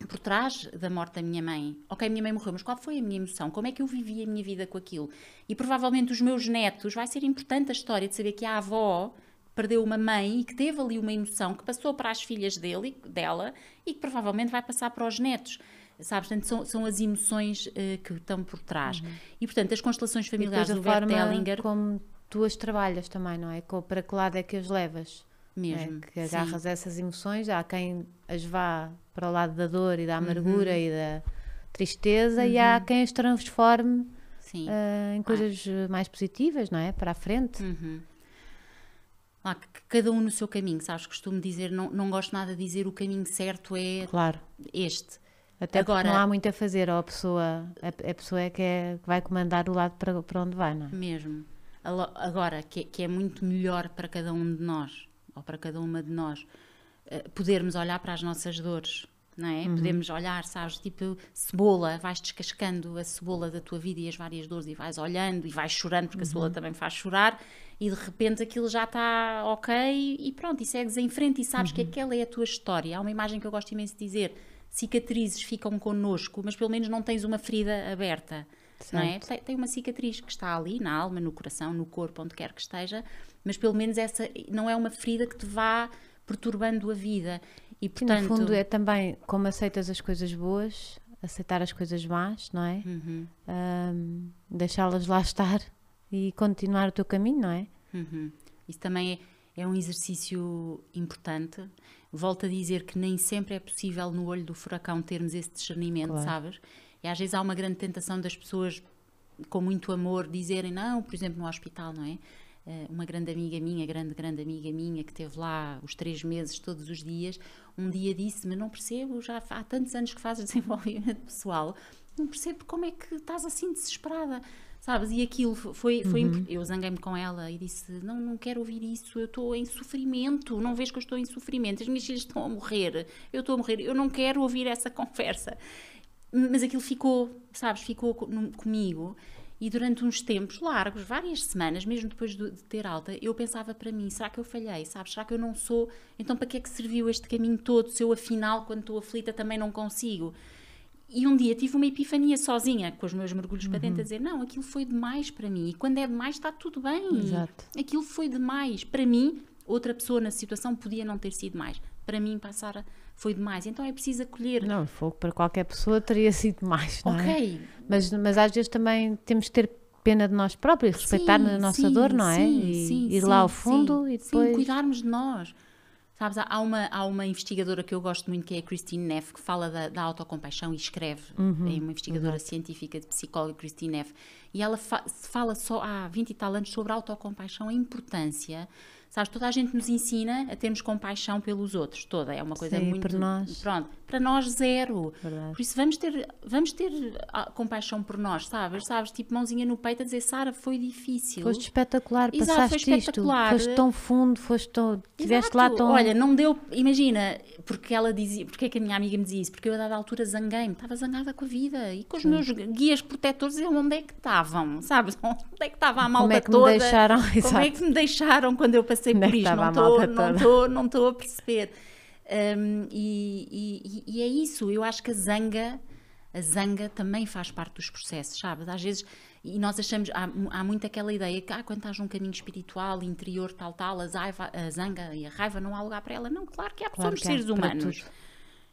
por trás da morte da minha mãe. Ok, minha mãe morreu, mas qual foi a minha emoção? Como é que eu vivi a minha vida com aquilo? E provavelmente os meus netos, vai ser importante a história de saber que a avó perdeu uma mãe e que teve ali uma emoção que passou para as filhas dele, dela e que provavelmente vai passar para os netos. Sabes? Portanto, são, são as emoções uh, que estão por trás. Uhum. E, portanto, as constelações familiares do Bert Hellinger... como tu as trabalhas também, não é? Para que lado é que as levas? mesmo. É, que agarras Sim. essas emoções, há quem as vá para o lado da dor e da amargura uhum. e da tristeza uhum. e há uhum. quem as transforme uh, em coisas ah. mais positivas, não é? Para a frente. Uhum. que cada um no seu caminho, sabes? Costumo dizer, não, não gosto nada de dizer o caminho certo é claro. este. Até Agora, não há muito a fazer, ou a pessoa, a, a pessoa é que, é que vai comandar o lado para, para onde vai, não é? Mesmo. Agora, que, que é muito melhor para cada um de nós ou para cada uma de nós, eh, podermos olhar para as nossas dores, não é? Uhum. Podemos olhar, sabes, tipo cebola, vais descascando a cebola da tua vida e as várias dores e vais olhando e vais chorando, porque uhum. a cebola uhum. também faz chorar, e de repente aquilo já está ok e pronto, e segues em frente e sabes uhum. que aquela é a tua história. Há uma imagem que eu gosto imenso de dizer: cicatrizes ficam connosco, mas pelo menos não tens uma ferida aberta. Certo. Não é? Tem uma cicatriz que está ali na alma, no coração, no corpo, onde quer que esteja, mas pelo menos essa não é uma ferida que te vá perturbando a vida. E portanto. no fundo é também como aceitas as coisas boas, aceitar as coisas más, não é? Uhum. Um, Deixá-las lá estar e continuar o teu caminho, não é? Uhum. Isso também é, é um exercício importante. Volto a dizer que nem sempre é possível no olho do furacão termos esse discernimento, claro. sabes? E às vezes há uma grande tentação das pessoas com muito amor dizerem não, por exemplo, no hospital, não é? Eh, uma grande amiga minha, grande, grande amiga minha, que teve lá os três meses todos os dias, um dia disse-me: Não percebo, já há tantos anos que fazes desenvolvimento pessoal, não percebo como é que estás assim desesperada, sabes? E aquilo foi. foi uhum. Eu zanguei-me com ela e disse: Não, não quero ouvir isso, eu estou em sofrimento, não vês que eu estou em sofrimento, as minhas filhas estão a morrer, eu estou a morrer, eu não quero ouvir essa conversa. Mas aquilo ficou, sabes, ficou comigo. E durante uns tempos largos, várias semanas, mesmo depois de, de ter alta, eu pensava para mim: será que eu falhei? sabe Será que eu não sou? Então, para que é que serviu este caminho todo se eu, afinal, quando estou aflita, também não consigo? E um dia tive uma epifania sozinha, com os meus mergulhos uhum. para dentro, a uhum. dizer: não, aquilo foi demais para mim. E quando é demais, está tudo bem. Exato. Aquilo foi demais. Para mim, outra pessoa na situação podia não ter sido mais. Para mim, passar foi demais. Então é preciso acolher. Não, fogo para qualquer pessoa teria sido demais não é? Ok. É? Mas, mas às vezes também temos que ter pena de nós próprios, respeitar sim, a nossa sim, dor, não é? Sim, e sim, ir lá ao fundo e depois... Sim, cuidarmos de nós. Sabes, há uma, há uma investigadora que eu gosto muito, que é a Christine Neff, que fala da, da autocompaixão e escreve. Uhum, é uma investigadora científica de psicóloga, Christine Neff. E ela fa fala só há 20 e tal anos sobre a autocompaixão, a importância Sabes, toda a gente nos ensina a termos compaixão pelos outros, toda. É uma coisa Sim, muito. Para nós. Pronto, para nós, zero. Verdade. Por isso, vamos ter, vamos ter ah, compaixão por nós, sabes? Sabes, tipo, mãozinha no peito a dizer, Sara, foi difícil. Foste espetacular, Exato, passaste foi espetacular. isto. Foste tão fundo, foste tão. Estiveste lá tão. Olha, não deu. Imagina, porque ela dizia. Porque é que a minha amiga me dizia isso? Porque eu, a dada altura, zanguei-me. Estava zangada com a vida e com os Sim. meus guias protetores, eu onde é que estavam, sabes? Onde é que estava a malta é toda? Como é que toda? me deixaram? Como Exato. é que me deixaram quando eu passei? sei por né, isto, não estou não tô, não tô a perceber. Um, e, e, e, é isso, eu acho que a zanga, a zanga também faz parte dos processos, sabes? Às vezes, e nós achamos, há, há muito aquela ideia que ah, quando estás num caminho espiritual, interior, tal, tal, a, zaiva, a zanga e a raiva não há lugar para ela. Não, claro que há, claro somos seres humanos. Tudo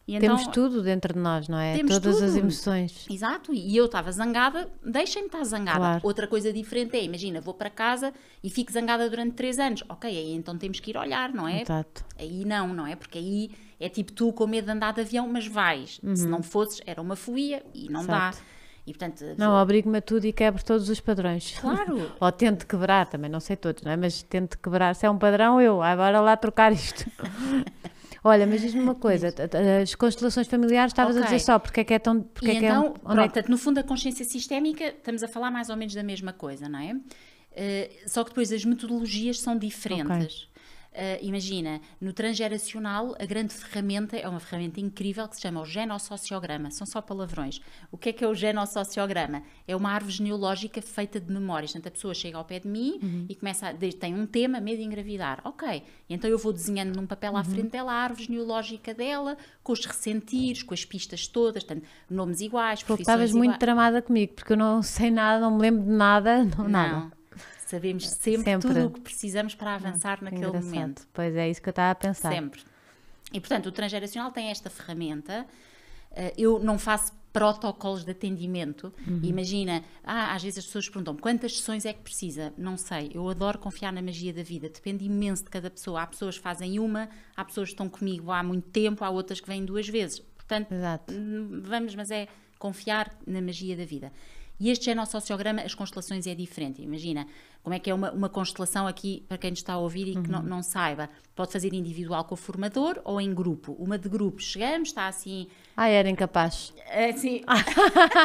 e temos então tudo dentro de nós, não é? Temos Todas tudo. as emoções. Exato, e eu estava zangada, deixem-me estar zangada. Claro. Outra coisa diferente é, imagina, vou para casa e fico zangada durante três anos. Ok, aí então temos que ir olhar, não é? Exato. Aí não, não é? Porque aí é tipo tu com medo de andar de avião, mas vais. Uhum. Se não fosses, era uma folia e não Exato. dá. E, portanto, não, vou... me a tudo e quebro todos os padrões. Claro! Ou tento quebrar também, não sei todos, não é? Mas tento quebrar. Se é um padrão, eu, agora lá trocar isto. Olha, mas diz-me uma coisa, as constelações familiares, estavas okay. a dizer só, porque é que é tão... Porque é e é então, que é, um, pronto, é que... no fundo a consciência sistémica, estamos a falar mais ou menos da mesma coisa, não é? Uh, só que depois as metodologias são diferentes. Okay. Uh, imagina, no transgeracional, a grande ferramenta é uma ferramenta incrível que se chama o genossociograma. São só palavrões. O que é que é o genossociograma? É uma árvore genealógica feita de memórias. Portanto, a pessoa chega ao pé de mim uhum. e começa a, tem um tema, medo de engravidar. Ok, então eu vou desenhando num papel uhum. à frente dela a árvore genealógica dela, com os ressentidos, com as pistas todas, portanto, nomes iguais, profissões iguais. estavas iguais. muito tramada comigo, porque eu não sei nada, não me lembro de nada, não, não. nada sabemos sempre, sempre. tudo o que precisamos para avançar hum, naquele momento. Pois é, isso que eu estava a pensar. Sempre. E portanto, o transgeracional tem esta ferramenta. Eh, eu não faço protocolos de atendimento. Uhum. Imagina, ah, às vezes as pessoas perguntam quantas sessões é que precisa? Não sei, eu adoro confiar na magia da vida, depende imenso de cada pessoa. Há pessoas que fazem uma, há pessoas que estão comigo há muito tempo, há outras que vêm duas vezes. Portanto, Exato. vamos, mas é confiar na magia da vida. E este já é nosso sociograma, as constelações é diferente. Imagina, como é que é uma, uma constelação aqui para quem nos está a ouvir e uhum. que não, uhum. não, saiba? Pode fazer individual com o formador ou em grupo. Uma de grupo, chegamos, está assim ah, era incapaz. É, sim.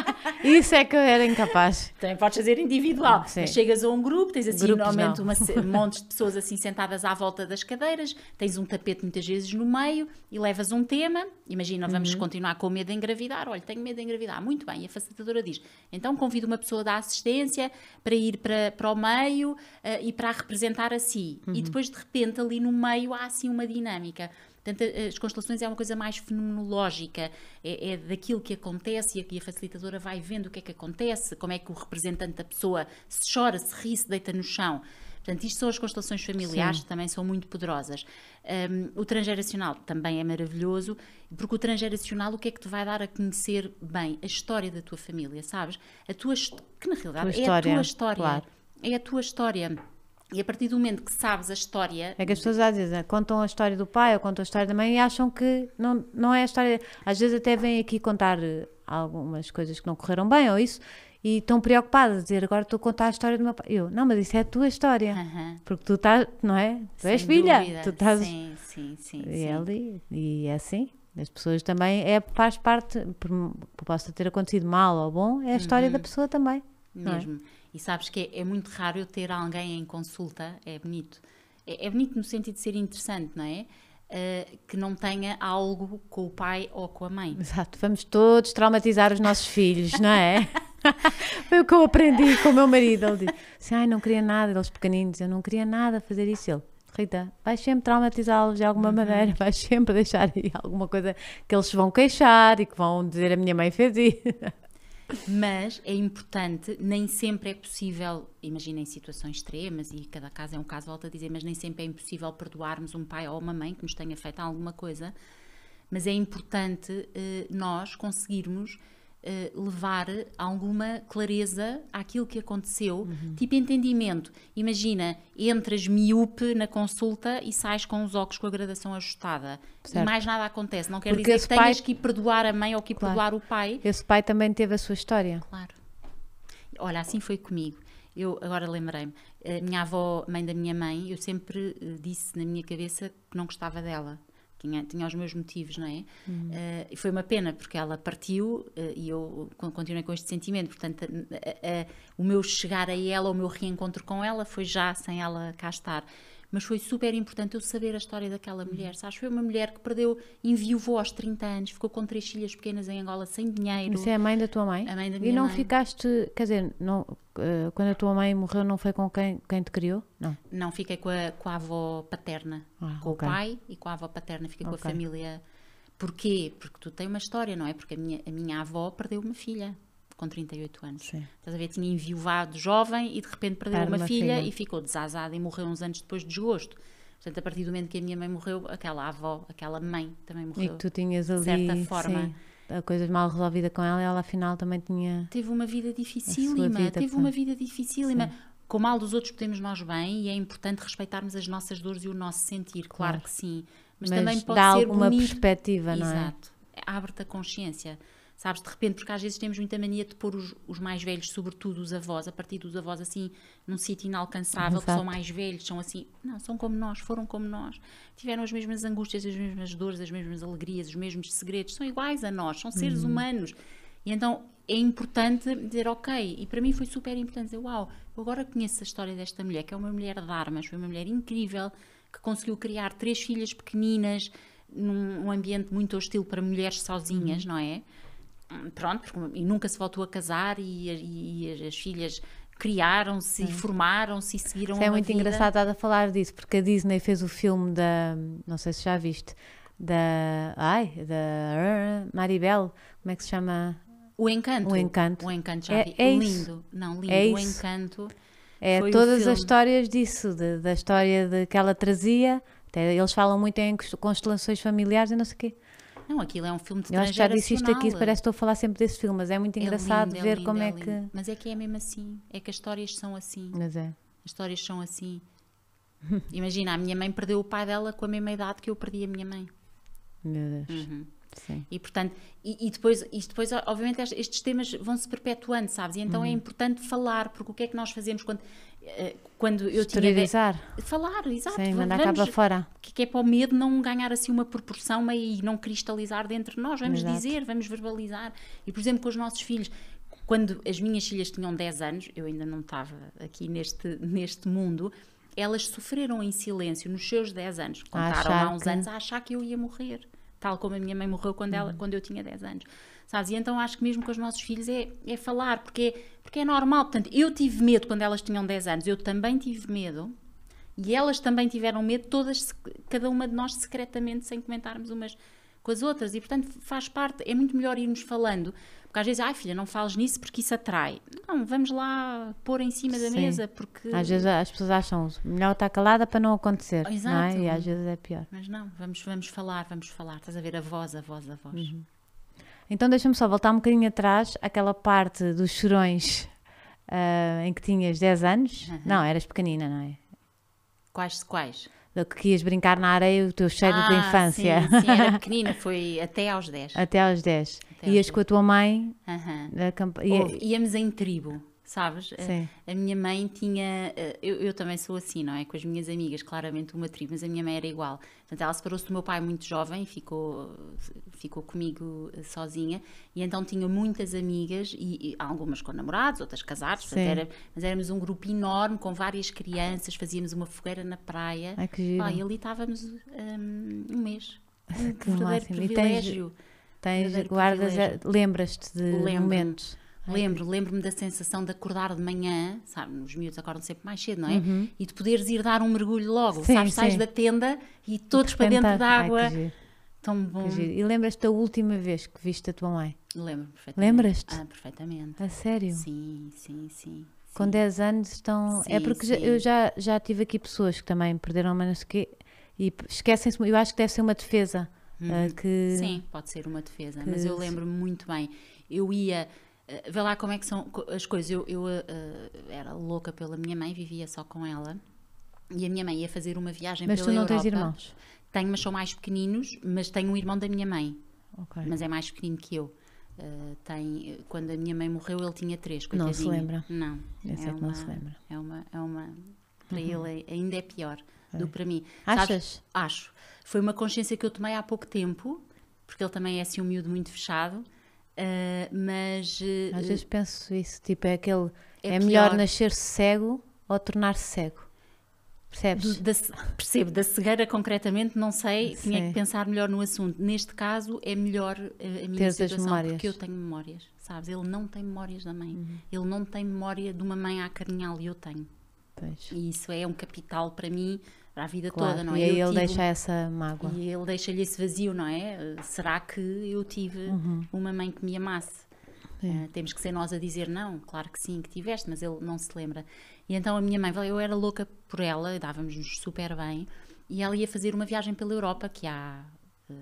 Isso é que eu era incapaz. Também podes fazer individual. Sim. Mas chegas a um grupo, tens assim Grupos, normalmente uma, montes de pessoas assim sentadas à volta das cadeiras, tens um tapete muitas vezes no meio e levas um tema. Imagina, vamos uhum. continuar com medo de engravidar. Olha, tenho medo de engravidar. Muito bem. E a facilitadora diz: então convido uma pessoa da assistência para ir para, para o meio uh, e para a representar a si. Uhum. E depois, de repente, ali no meio há assim uma dinâmica Portanto, as constelações é uma coisa mais fenomenológica, é, é daquilo que acontece e aqui a facilitadora vai vendo o que é que acontece, como é que o representante da pessoa se chora, se ri, se deita no chão. Portanto, isto são as constelações familiares, que também são muito poderosas. Um, o transgeracional também é maravilhoso, porque o transgeracional o que é que te vai dar a conhecer bem? A história da tua família, sabes? A tua, que na realidade tua é a tua história. Claro. É a tua história e a partir do momento que sabes a história. É que as pessoas às vezes né, contam a história do pai ou contam a história da mãe e acham que não, não é a história. Às vezes até vêm aqui contar eh, algumas coisas que não correram bem ou isso e estão preocupadas a dizer agora estou a contar a história do meu pai. Eu, não, mas isso é a tua história. Porque tu estás, não é? Tu Sem és filha. Tu estás. Sim, sim, sim. E é ali, e é assim. As pessoas também é, faz parte, por, possa ter acontecido mal ou bom, é a história da uhum. pessoa também. É? Mesmo. É? E sabes que é, é muito raro eu ter alguém em consulta, é bonito. É, é bonito no sentido de ser interessante, não é? Uh, que não tenha algo com o pai ou com a mãe. Exato, vamos todos traumatizar os nossos filhos, não é? Foi o que eu aprendi com o meu marido. Ele disse assim: Ai, não queria nada, eles pequeninos, eu não queria nada fazer isso. Ele, Rita, vais sempre traumatizá-los de alguma uhum. maneira, vais sempre deixar aí alguma coisa que eles vão queixar e que vão dizer: A minha mãe fez isso. Mas é importante, nem sempre é possível, imaginem situações extremas e cada caso é um caso, volto a dizer, mas nem sempre é impossível perdoarmos um pai ou uma mãe que nos tenha feito alguma coisa. Mas é importante eh, nós conseguirmos eh, levar alguma clareza àquilo que aconteceu, uhum. tipo entendimento. Imagina, entras miúpe na consulta e sais com os óculos com a gradação ajustada. Certo. E mais nada acontece. Não quer Porque dizer que pai... tenhas que perdoar a mãe ou que claro. perdoar o pai. Esse pai também teve a sua história. Claro. Olha, assim foi comigo. Eu agora lembrei-me, eh, minha avó, mãe da minha mãe, eu sempre eh, disse na minha cabeça que não gostava dela tinha, tinha os meus motivos, não é? Uhum. Uh, e foi uma pena, porque ela partiu uh, e eu continuei com este sentimento. Portanto, o meu chegar a ela, o meu reencontro com ela, foi já sem ela cá estar mas foi super importante eu saber a história daquela mulher. Sabes, foi uma mulher que perdeu, enviou aos 30 anos, ficou com três filhas pequenas em Angola sem dinheiro. Isso é a mãe da tua mãe? A mãe da minha E não mãe. ficaste, quer dizer, não, eh, quando a tua mãe morreu, não foi com quem, quem te criou? Não. Não, fiquei com a, com a avó paterna, ah, com okay. o pai e com a avó paterna, fiquei okay. com a família. Porquê? Porque tu tens uma história, não é? Porque a minha, a minha avó perdeu uma filha com 38 anos. Sim. Estás a ver? Tinha enviuvado jovem e de repente perdeu uma, uma, filha, filha e ficou desazada e morreu uns anos depois de desgosto. Portanto, a partir do momento que a minha mãe morreu, aquela avó, aquela mãe também morreu. E que tu tinhas ali, de certa forma. Sim a coisa mal resolvida com ela, ela afinal também tinha. Teve uma vida dificílima, vida, teve uma vida dificílima. Sim. Com o mal dos outros podemos nós bem e é importante respeitarmos as nossas dores e o nosso sentir, claro, claro que sim. Mas, Mas também pode dá ser alguma bonito. perspectiva, não é? Exato. Abre-te a consciência sabes, de repente, porque às vezes temos muita mania de pôr os, os mais velhos, sobretudo os avós, a partir dos avós assim, num sítio inalcançável, Exato. que são mais velhos, são assim, não, são como nós, foram como nós, tiveram as mesmas angústias, as mesmas dores, as mesmas alegrias, os mesmos segredos, são iguais a nós, são seres uhum. humanos. E então é importante dizer ok. E para mim foi super importante dizer uau, eu agora conheço a história desta mulher, que é uma mulher de armas, foi uma mulher incrível, que conseguiu criar três filhas pequeninas num, ambiente muito hostil para mulheres sozinhas, uhum. não é? pronto, e nunca se voltou a casar e, e as filhas criaram-se, formaram-se e seguiram Isso é muito vida. engraçado estar a falar disso, porque a Disney fez o filme da, não sei se já viste, da, ai, da Maribel, como é que se chama? O Encanto. O Encanto. O Encanto já é, vi. É lindo. Isso. Não, lindo. É o Encanto. É todas as histórias disso, de, da história de, que ela trazia, até eles falam muito em constelações familiares e não sei o quê. Não, aquilo é um filme de Eu acho que já disse isto aqui, parece que estou a falar sempre desse filme, mas é muito é engraçado é lindo, ver é lindo, como é, é que. Mas é que é mesmo assim, é que as histórias são assim. Mas é. As histórias são assim. Imagina, a minha mãe perdeu o pai dela com a mesma idade que eu perdi a minha mãe. Meu Deus. Uhum. Sim. E portanto, e, e, depois, e depois, obviamente, estes temas vão se perpetuando, sabes? E então é uhum. é importante falar, porque o que é que nós fazemos quando eh, quando eu Esterilizar. tinha falar, exato, Sim, mandar cá para fora. Que, que é para o medo não ganhar assim uma proporção e não cristalizar dentro de nós, vamos exato. dizer, vamos verbalizar. E por exemplo, com os nossos filhos, quando as minhas filhas tinham 10 anos, eu ainda não estava aqui neste neste mundo, elas sofreram em silêncio nos seus 10 anos, contaram há uns que... anos a achar que eu ia morrer, tal como a minha mãe morreu quando ela hum. quando eu tinha 10 anos sabes? E então acho que mesmo com os nossos filhos é, é falar, porque é, porque é normal. Portanto, eu tive medo quando elas tinham 10 anos, eu também tive medo. E elas também tiveram medo, todas, cada uma de nós secretamente, sem comentarmos umas com as outras. E, portanto, faz parte, é muito melhor irmos falando. Porque às vezes, ai ah, filha, não fales nisso porque isso atrai. Não, vamos lá pôr em cima da Sim. mesa porque. Às vezes as pessoas acham melhor estar calada para não acontecer. exato. Não é? E às vezes é pior. Mas não, vamos, vamos falar, vamos falar. Estás a ver a voz, a voz, a voz. Uhum. Então deixa-me só voltar um bocadinho atrás, aquela parte dos chorões uh, em que tinhas 10 anos. Uhum. Não, eras pequenina, não é? Quais de quais? Da que ias brincar na areia, o teu cheiro ah, da infância. Sim, sim, era pequenina, foi até aos 10. Até aos 10. Até ias aos com 10. a tua mãe. Uhum. Camp... Ia... Íamos em tribo sabes? A, eh, a, minha mãe tinha. Eh, eu, eu, também sou assim, não é? Com as minhas amigas, claramente uma tribo, mas a minha mãe era igual. Portanto, ela separou-se do meu pai muito jovem, ficou, ficou comigo eh, sozinha, e então tinha muitas amigas, e, e algumas com namorados, outras casadas, portanto, era, mas éramos um grupo enorme, com várias crianças, fazíamos uma fogueira na praia. Ai, que giro. Ah, e ali estávamos um, ehm, um mês. Um que verdadeiro máximo. privilégio. E tens, tens guardas, lembras-te de Lembro. momentos Uhum. Lembro, lembro-me da sensação de acordar de manhã, sabe? Os miúdos acordam sempre mais cedo, não é? Uhum. E de poderes ir dar um mergulho logo, sim, sabes? Sais da tenda e todos e para dentro da água. Tão bom. E lembras-te da última vez que viste a tua mãe? Lembro perfeitamente. Lembras-te? Ah, perfeitamente. A sério? Sim, sim, sim. Com sim. 10 anos estão. é porque eu já, já tive aqui pessoas que também perderam, mas que. E esquecem-se. Eu acho que deve ser uma defesa. Ah, uhum. Que... Sim, pode ser uma defesa, que... mas eu lembro-me muito bem. Eu ia eh, vê lá como é que são as coisas. Eu, eu uh, era louca pela minha mãe, vivia só com ela. E a minha mãe ia fazer uma viagem mas pela Europa. Mas tu não Europa. tens irmãos? Tenho, mas são mais pequeninos, mas tenho um irmão da minha mãe. Okay. Mas é mais pequenino que eu. Uh, tem, quando a minha mãe morreu, ele tinha três. Coitadinho. Não se lembra? Não. Eu é uma, não se lembra. É uma, é uma, para uhum. ele é, ainda é pior é. do que para mim. Achas? Sabes, acho. Foi uma consciência que eu tomei há pouco tempo, porque ele também é assim um miúdo muito fechado. Uh, mas. Uh, Às vezes penso isso, tipo, é aquele. É, é melhor nascer cego ou tornar-se cego. Percebes? Da, percebo, da cegueira concretamente, não sei, sei, tinha que pensar melhor no assunto. Neste caso, é melhor eh, a minha Teres situação porque eu tenho memórias, sabes? Ele não tem memórias da mãe, uhum. ele não tem memória de uma mãe a acarinhá-lo e eu tenho. Pois. E isso é um capital para mim para a vida claro, toda, não é? E aí ele tive... deixa essa mágoa. E ele deixa-lhe esse vazio, não é? Eh, será que eu tive uhum. uma mãe que me amasse? Uh, temos que ser nós a dizer não, claro que sim, que tiveste, mas ele não se lembra. E então a minha mãe, eu era louca por ela, dávamos-nos super bem, e ela ia fazer uma viagem pela Europa, que há uh,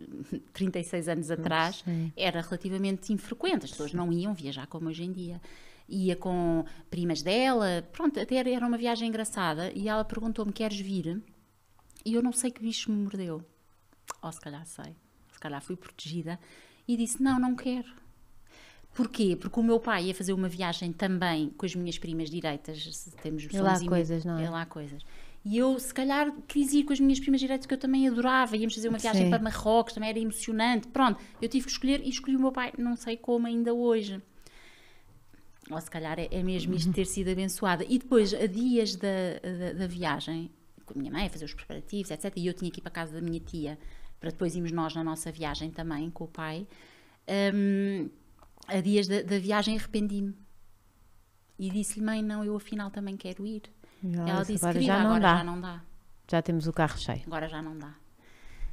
eh, 36 anos atrás sim. era relativamente infrequente, as pessoas não iam viajar como hoje em dia ia com primas dela, pronto, até era uma viagem engraçada. E ela perguntou-me: Queres vir? E eu não sei que bicho me mordeu. Ou oh, se calhar sei, se calhar fui protegida. E disse: Não, não quero. Porquê? Porque o meu pai ia fazer uma viagem também com as minhas primas direitas. Temos é lá coisas, não é? É lá coisas. E eu, se calhar, quis ir com as minhas primas direitas, que eu também adorava. Íamos fazer uma viagem Sim. para Marrocos, também era emocionante. Pronto, eu tive que escolher e escolhi o meu pai, não sei como ainda hoje ou se calhar é, é mesmo isto ter sido abençoada. E depois, a dias da, da, da viagem, com a minha mãe a fazer os preparativos, etc. E eu tinha que ir para a casa da minha tia, para depois irmos nós na nossa viagem também, com o pai. Um, a dias da, da viagem arrependi-me. E disse-lhe, mãe, não, eu afinal também quero ir. Ela disse, agora, já, agora não já não dá. Já temos o carro cheio. Agora já não dá.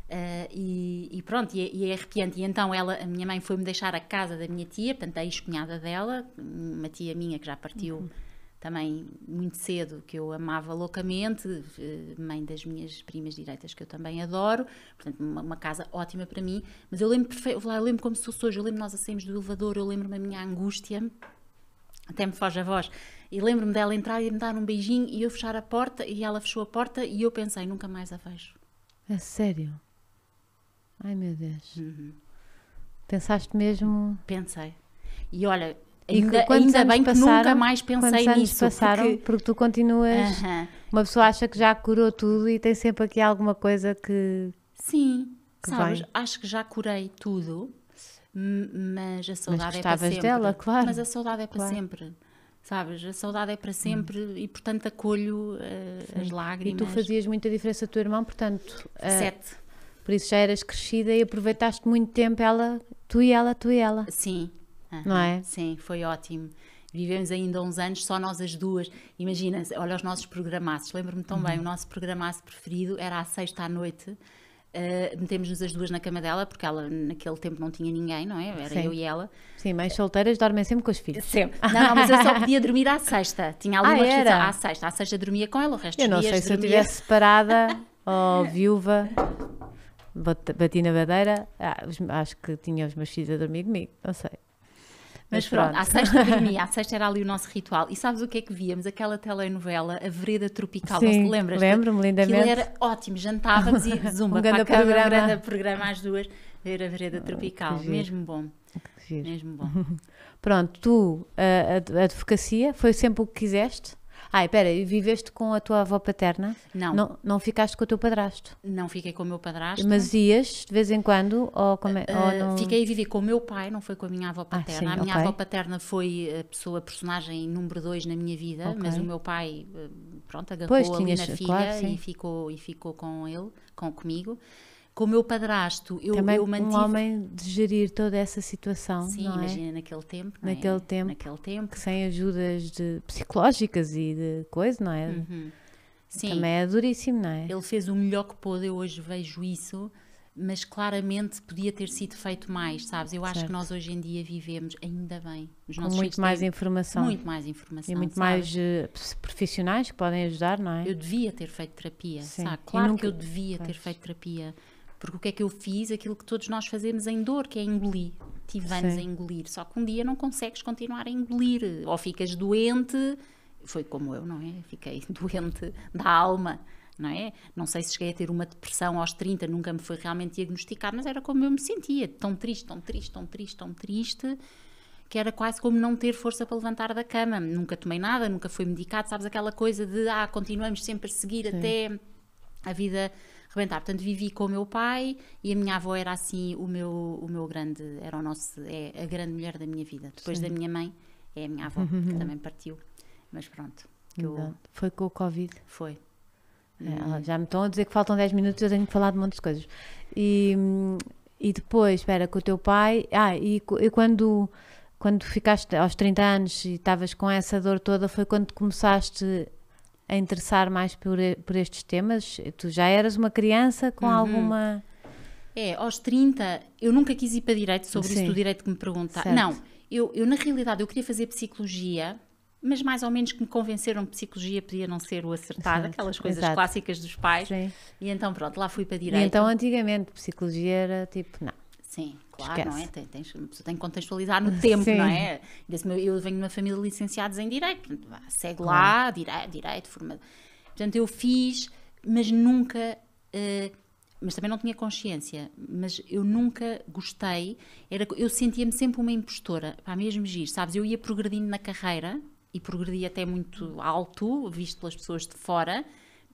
Uh, e, e, pronto, e, é, e, é arrepiante. E então ela, a minha mãe foi-me deixar a casa da minha tia, portanto, a ex-cunhada dela, uma tia minha que já partiu uhum. também muito cedo, que eu amava loucamente, eh, mãe das minhas primas direitas, que eu também adoro, portanto, uma, uma casa ótima para mim. Mas eu lembro perfeito, eu lembro como se fosse hoje, eu lembro nós a saímos do elevador, eu lembro-me a minha angústia, até me foge a voz. E lembro-me dela entrar e me dar um beijinho e eu fechar a porta, e ela fechou a porta, e eu pensei, nunca mais a vejo. É sério? Ai meu Deus. Uhum. Pensaste mesmo? Pensei. E olha, ainda, e ainda bem passaram, que nunca mais pensei nisso. passaram? Porque... porque tu continuas. Uhum. Uma pessoa acha que já curou tudo e tem sempre aqui alguma coisa que. Sim, que sabes, vai. acho que já curei tudo, mas a saudade mas é para sempre. dela, claro. Mas a saudade é para claro. sempre sabes? A saudade é para hum. sempre hum. e, portanto, acolho uh, as lágrimas. E tu fazias muita diferença ao teu irmão, portanto. Uh, Sete. Por isso já eras crescida e aproveitaste muito tempo ela, tu e ela, tu e ela. Sim. Uhum. Não é? Sim, foi ótimo. Vivemos ainda uns anos só nós as duas. Imagina, olha os nossos programaços. Lembro-me tão uhum. bem, o nosso programaço preferido era à sexta à noite. Uh, metemos-nos as duas na cama dela, porque ela naquele tempo não tinha ninguém, não é? Era Sim. eu e ela. Sim, mães solteiras dormem sempre com os filhos. Sempre. Não, não, mas eu só podia dormir à sexta. Tinha ali ah, uma era? à sexta. À sexta dormia com ela, o resto Eu não sei se dormia... eu estivesse separada ou viúva bati na madeira, ah, acho que tinha os meus filhos a dormir comigo, não sei. Mas, Mas pronto, à sexta dormia, à sexta era ali o nosso ritual. E sabes o que é que víamos? Aquela telenovela, A Vereda Tropical, Sim, não se lembras? Lembro-me lindamente. Aquilo era ótimo, jantávamos e zumba um para a programa. um grande programa às duas, ver A Vereda ah, Tropical, oh, mesmo bom. Ah, mesmo bom. pronto, tu, a, a advocacia, foi sempre o que quiseste? Ai, espera, viveste com a tua avó paterna? Não. não. Não ficaste com o teu padrasto? Não fiquei com o meu padrasto. Mas ias de vez em quando? Ou, como é, ah, ou ah, não... Fiquei a viver com o meu pai, não foi com a minha avó ah, paterna. Ah, sim, a minha okay. avó paterna foi a pessoa, a personagem número dois na minha vida, okay. mas o meu pai, pronto, agarrou pois, ali tinhas, minha filha claro, e, ficou, e ficou com ele, com, comigo com o meu padrasto. Eu, Também eu mantive... um homem de gerir toda essa situação. Sim, não é? imagina é? naquele tempo. naquele é? tempo. Naquele tempo. Que sem ajudas de, psicológicas e de coisa, não é? Uhum. Sim. Também é duríssimo, não é? Ele fez o melhor que pôde, eu hoje vejo isso mas claramente podia ter sido feito mais, sabes? Eu acho certo. que nós hoje em dia vivemos, ainda bem, os muito mais informação. Muito mais informação. E muito sabes? mais uh, profissionais que podem ajudar, não é? Eu devia ter feito terapia, sabe? Claro nunca... que eu devia pois. ter feito terapia. Porque o que é que eu fiz? Aquilo que todos nós fazemos em dor, que é engolir. Tive anos Sim. a engolir. Só que um dia não consegues continuar a engolir. Ou ficas doente, foi como eu, não é? Fiquei doente da alma. Não, é? não sei se cheguei a ter uma depressão aos 30, nunca me foi realmente diagnosticado, mas era como eu me sentia, tão triste, tão triste, tão triste, tão triste, que era quase como não ter força para levantar da cama. Nunca tomei nada, nunca fui medicado, sabes aquela coisa de ah, continuamos sempre a seguir Sim. até a vida rebentar. Portanto, vivi com o meu pai e a minha avó era assim o meu, o meu grande, era o nosso, é a grande mulher da minha vida. Depois Sim. da minha mãe, é a minha avó, uhum. que também partiu. Mas pronto. Eu... Foi com o Covid? Foi. É, ah, já me estão a dizer que faltam 10 minutos eu tenho que falar de um monte de coisas. E, e depois, espera, com o teu pai. Ah, e, e quando quando ficaste aos 30 anos e estavas com essa dor toda, foi quando começaste a interessar mais por, por estes temas? Tu já eras uma criança com uhum. alguma. É, aos 30, eu nunca quis ir para direito sobre Sim. isso do direito que me perguntaram. Não, eu, eu na realidade eu queria fazer psicologia, mas mais ou menos que me convenceram que psicologia podia não ser o acertado, certo. aquelas coisas Exato. clássicas dos pais. Sim. E então pronto, lá fui para direito. E então antigamente psicologia era tipo, não. Sim claro, Esquece. não é? Tem, tens, tem que contextualizar no tempo, Sim. não é? Eu venho de uma família de licenciados em Direito, segue claro. lá, Direito, direito forma... Portanto, eu fiz, mas nunca... Uh, mas também não tinha consciência, mas eu nunca gostei, era, eu sentia-me sempre uma impostora, para mesmo giro, sabes? Eu ia progredindo na carreira, e progredi até muito alto, visto pelas pessoas de fora,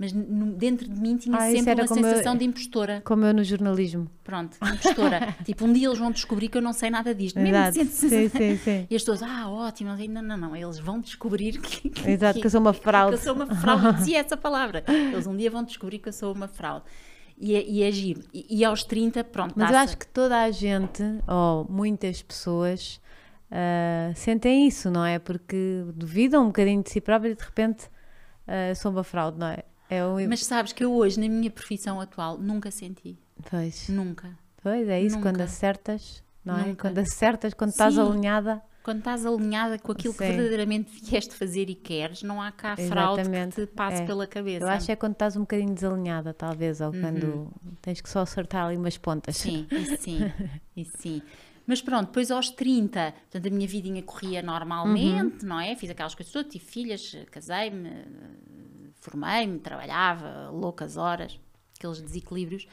mas dentro de mim tinha ah, sempre uma sensação eu, de impostora. Como eu no jornalismo. Pronto, impostora. tipo, um dia eles vão descobrir que eu não sei nada disto. Exato. Mesmo sim, sim, sim. E as pessoas, ah, ótimo. Digo, não, não, não, eles vão descobrir que... que Exato, que, que eu sou uma fraude. Que eu sou uma fraude. e essa palavra. Eles um dia vão descobrir que eu sou uma fraude e, agir. É, é e, e, aos 30, pronto. Mas eu acho que toda a gente, ou muitas pessoas, uh, sentem isso, não é? Porque duvidam um bocadinho de si própria e de repente uh, sou uma fraude, não é? É Mas sabes que eu hoje, na minha profissão atual, nunca senti. Pois. Nunca. Pois, é isso, é? nunca. quando acertas, não nunca. é? Quando acertas, quando Sim. estás alinhada. Quando estás alinhada com aquilo Sim. que verdadeiramente vieste fazer e queres, não há cá fraude que te passe é. pela cabeça. Eu acho que é quando estás um bocadinho desalinhada, talvez, ou uhum. quando tens que só acertar ali umas pontas. Sim, e sim, sim. Mas pronto, depois aos 30, portanto, a minha vidinha corria normalmente, uhum. não é? Fiz aquelas coisas todas, tive filhas, casei-me, formei-me, trabalhava loucas horas, aqueles desequilíbrios.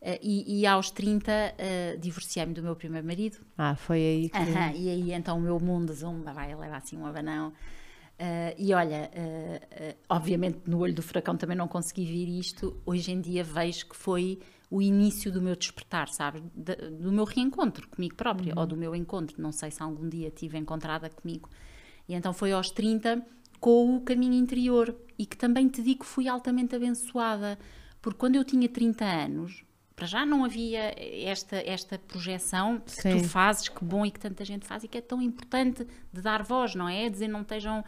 Uh, e, e, aos 30 uh, eh, divorciei-me do meu primeiro marido. Ah, foi aí que... e aí então o meu mundo zumba, vai, leva assim um abanão. Uh, e olha, obviamente no olho do furacão também não consegui ver isto. Hoje em dia vejo que foi o início do meu despertar, sabes? De, do meu reencontro comigo própria, uhum. ou do meu encontro. Não sei se algum dia tive encontrada comigo. E então foi aos 30 com o caminho interior, e que também te digo que fui altamente abençoada, porque quando eu tinha 30 anos, para já não havia esta, esta projeção que Sim. tu fazes, que bom e que tanta gente faz e que é tão importante de dar voz, não é? Dizer não estejam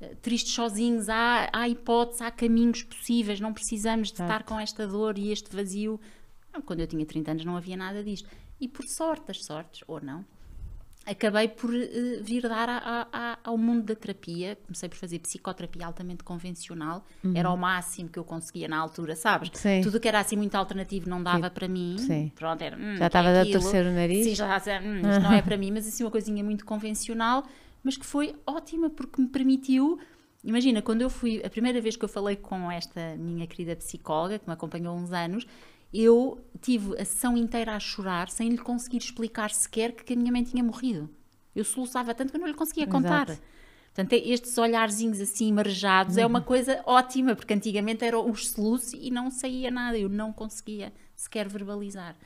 eh, tristes sozinhos, há, há hipóteses, há caminhos possíveis, não precisamos de certo. estar com esta dor e este vazio. quando eu tinha 30 anos não havia nada disto. E por sorte, as sortes, ou não, acabei por uh, vir dar a, a, ao mundo da terapia. Comecei por fazer psicoterapia altamente convencional, uhum. era o máximo que eu conseguia na altura, sabes? Sim. Tudo que era assim muito alternativo não dava Sim. para mim. Sim. Pronto, era, hum, já é estava é a torcer o nariz. Sim, já estava hum, isto não é para mim, mas assim uma coisinha muito convencional, mas que foi ótima porque me permitiu. Imagina, quando eu fui, a primeira vez que eu falei com esta minha querida psicóloga, que me acompanhou uns anos, eu tive a sessão inteira a chorar sem lhe conseguir explicar sequer que a minha mãe tinha morrido. Eu soluçava tanto que eu não lhe conseguia contar. Exato. Portanto, é estes olharzinhos assim marejados uhum. é uma uhum. coisa ótima, porque antigamente era os soluços e não saía nada, eu não conseguia sequer verbalizar.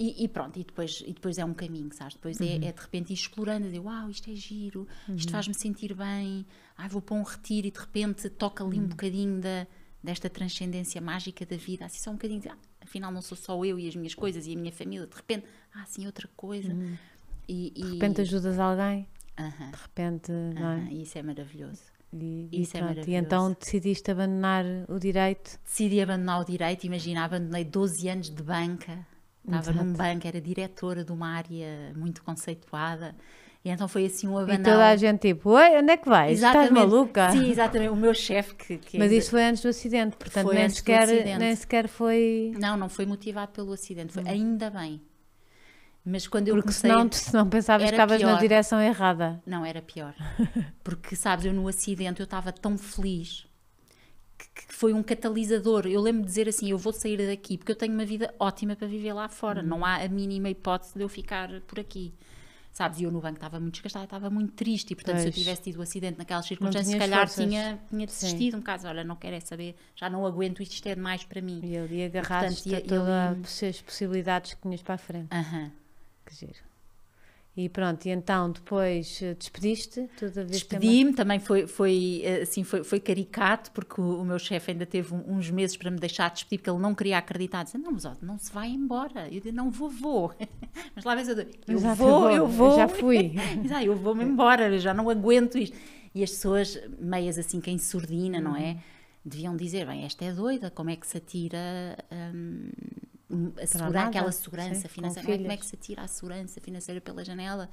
E, e, pronto, e depois, e depois é um caminho, sabes? Depois é, uhum. é, é, de repente ir explorando, dizer uau, isto é giro, uhum. isto faz-me sentir bem, ai vou para um retiro e de repente toca ali um uhum. bocadinho da, desta transcendência mágica da vida, assim só um bocadinho, de, ah, afinal não sou só eu e as minhas coisas e a minha família, de repente, ah, sim, outra coisa. Uhum. E, e... De repente ajudas alguém, uhum. de repente. não É? Isso é maravilhoso. E, Isso é e é maravilhoso. E então decidiste abandonar o direito? Decidi abandonar o direito, imagina, abandonei 12 anos de banca. Estava Exato. num banco, era diretora de uma área muito conceituada, e então foi assim um abanão. E toda a gente tipo, Oi, onde é que vais? Exatamente. Estás maluca? Sim, exatamente. O meu chefe que, que, Mas isso foi antes do acidente, portanto nem, sequer, acidente. nem sequer foi... Não, não foi motivado pelo acidente, foi hum. ainda bem. Mas quando eu Porque comecei... senão, senão pensavas que estavas na direção errada. Não, era pior. Porque, sabes, eu no acidente eu estava tão feliz que, que, foi um catalisador. Eu lembro de dizer assim, eu vou sair daqui porque eu tenho uma vida ótima para viver lá fora. Hum. Não há a mínima hipótese de eu ficar por aqui sabes? E eu no banco estava muito desgastada, estava muito triste, e portanto, pois. se eu tivesse tido o um acidente naquelas circunstâncias, se calhar tinha, tinha desistido Sim. um bocado, olha, não quero é saber, já não aguento isto, isto é demais para mim. E ele agarraste-te a todas as possibilidades que tinhas para a frente. Aham. Uh -huh. Que giro. E pronto, e então depois eh, despediste toda Despedi-me, também foi, foi, eh, assim, foi, foi caricato, porque o, o meu chefe ainda teve uns meses para me deixar despedir, porque ele não queria acreditar. dizendo não, mas ó, não se vai embora. Eu disse, não vou, vou. mas lá vez eu, digo, eu Exato, vou, vou, eu vou. já fui. Exato, eu vou-me embora, eu já não aguento isto. E as pessoas, meias assim, que em surdina, não é? Uhum. Deviam dizer, bem, esta é doida, como é que se atira... Hum, assegurar aquela segurança Sim, financeira. Como é, como é que se tira a segurança financeira pela janela?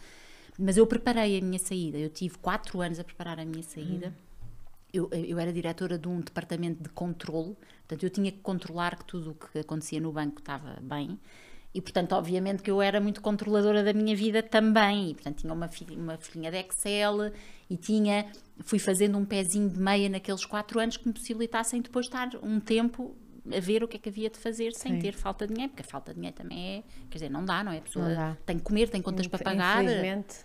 Mas eu preparei a minha saída. Eu tive quatro anos a preparar a minha saída. Hum. Eu, eu, era diretora de um departamento de controle, portanto, eu tinha que controlar que tudo o que acontecia no banco estava bem. E, portanto, obviamente que eu era muito controladora da minha vida também. E, portanto, tinha uma, uma filhinha de Excel e tinha, fui fazendo um pezinho de meia naqueles quatro anos que me possibilitassem depois estar um tempo a ver o que é que havia de fazer sem Sim. ter falta de dinheiro, porque a falta de dinheiro também é, quer dizer, não dá, não é? A pessoa não tem que comer, tem contas para pagar. Infelizmente.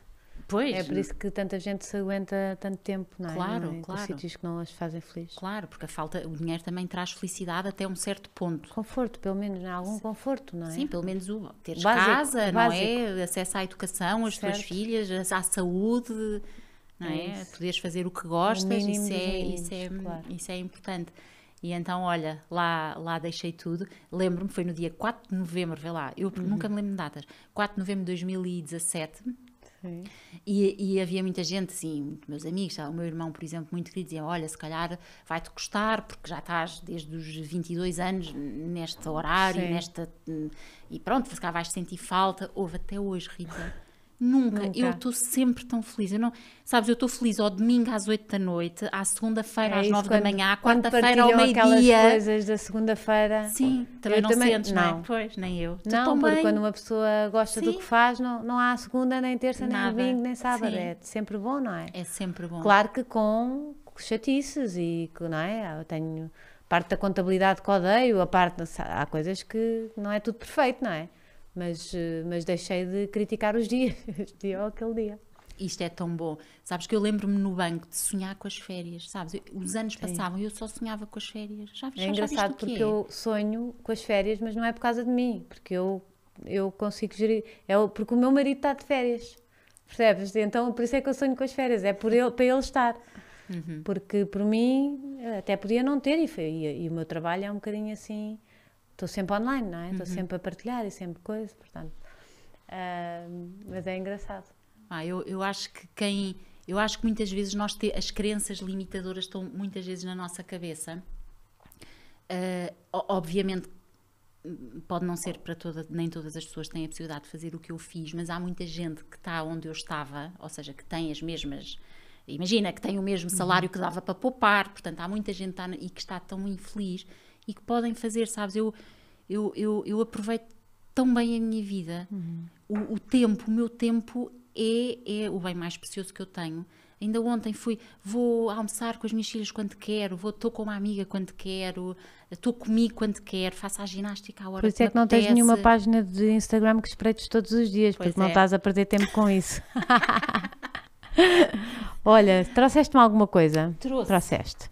Pois. É por isso que tanta gente se aguenta tanto tempo, não é? Claro, não é? claro. sítios que não as fazem felizes. Claro, porque a falta, o dinheiro também traz felicidade até um certo ponto. Conforto, pelo menos, né? algum Sim. conforto, não é? Sim, pelo menos o teres casa, não é? Acesso à educação, às tuas filhas, à saúde, não é? é? Poderes fazer o que gostas, isso. Isso, é, isso, é, claro. isso é importante. E então, olha, lá, lá deixei tudo. Lembro-me, foi no dia 4 de novembro, vê lá, eu uhum. nunca me lembro de datas. 4 de novembro de 2017. Sim. E, e havia muita gente, sim, meus amigos, o meu irmão, por exemplo, muito querido, dizia: Olha, se calhar vai-te custar, porque já estás desde os 22 anos neste horário, Sim. nesta. Hum, e pronto, se calhar vais sentir falta. Houve até hoje, Rita. Nunca. Nunca. Eu estou sempre tão feliz. Eu não, sabes, eu estou feliz ao domingo às 8 da noite, à segunda-feira é às 9 quando, da manhã, à quarta-feira ao meio-dia. aquelas coisas da segunda-feira. Sim, também eu não também, sentes, não. É? não é? Pois, nem eu. não, porque bem. quando uma pessoa gosta Sim. do que faz, não, não há segunda, nem terça, nem domingo, nem sábado. Sim. É sempre bom, não é? É sempre bom. Claro que com chatices e que, não é? Eu tenho parte da contabilidade que odeio, a parte, há coisas que não é tudo perfeito, não é? mas, eh, mas deixei de criticar os dias, dia ou aquele dia. Isto é tão bom. Sabes que eu lembro-me no banco de sonhar com as férias, sabes? Os anos passavam e eu só sonhava com as férias. Já, já, é engraçado já porque é? eu sonho com as férias, mas não é por causa de mim, porque eu, eu consigo gerir. É porque o meu marido está de férias, percebes? Então por isso é que eu sonho com as férias, é por ele, para ele estar. Uhum. Porque por mim até podia não ter, e, foi, e, e o meu trabalho é um bocadinho assim estou sempre online, não é? Estou uhum. sempre a partilhar e sempre coisa, portanto. Uh, mas é engraçado. Ah, eu, eu acho que quem. Eu acho que muitas vezes nós te, as crenças limitadoras estão muitas vezes na nossa cabeça. Uh, obviamente pode não ser para toda, nem todas as pessoas têm a possibilidade de fazer o que eu fiz, mas há muita gente que está onde eu estava, ou seja, que tem as mesmas, imagina, que tem o mesmo uhum. salário que dava para poupar, portanto há muita gente que está, e que está tão infeliz e que podem fazer, sabes? Eu, eu, eu, eu aproveito tão bem a minha vida. Uhum. O, o, tempo, o meu tempo é, é o bem mais precioso que eu tenho. Ainda ontem fui, vou almoçar com as minhas filhas quando quero, vou estou com uma amiga quando quero, estou comigo quando quero, faço a ginástica à hora pois que Por isso é que não apetece. tens nenhuma página de Instagram que espreites todos os dias, pois porque é. não estás a perder tempo com isso. Olha, trouxeste-me alguma coisa? Trouxe. Trouxeste.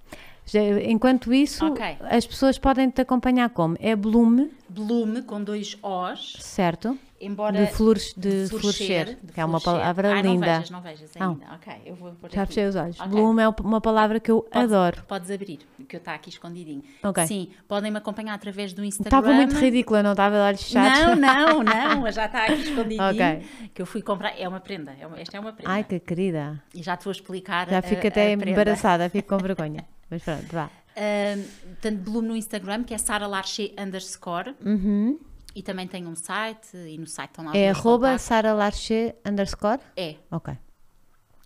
Enquanto isso, okay. as pessoas podem te acompanhar como? É Bloom. Bloom com dois O's. Certo. Embora de flores de, florescer, que é uma palavra ah, linda. Não vejas, não vejas ainda. Ok, eu vou Já fechei os olhos. Okay. Bloom é uma palavra que eu podes, adoro. Podes abrir, que eu está aqui escondidinho. Okay. Sim, podem me acompanhar através do Instagram. Estava muito ridícula, não estava de olhos fechados. Não, não, não, já está aqui escondidinho. okay. Que eu fui comprar, é uma prenda, é uma, esta é uma prenda. Ai, que querida. E já te vou explicar. Já a, fico até a embaraçada, fico com vergonha. Mas pronto, vá. Um, portanto, Bloom no Instagram, que é Sara saralarche underscore. Uhum. E também tem um site, e no site estão lá É arroba Sara saralarche underscore? É. Ok.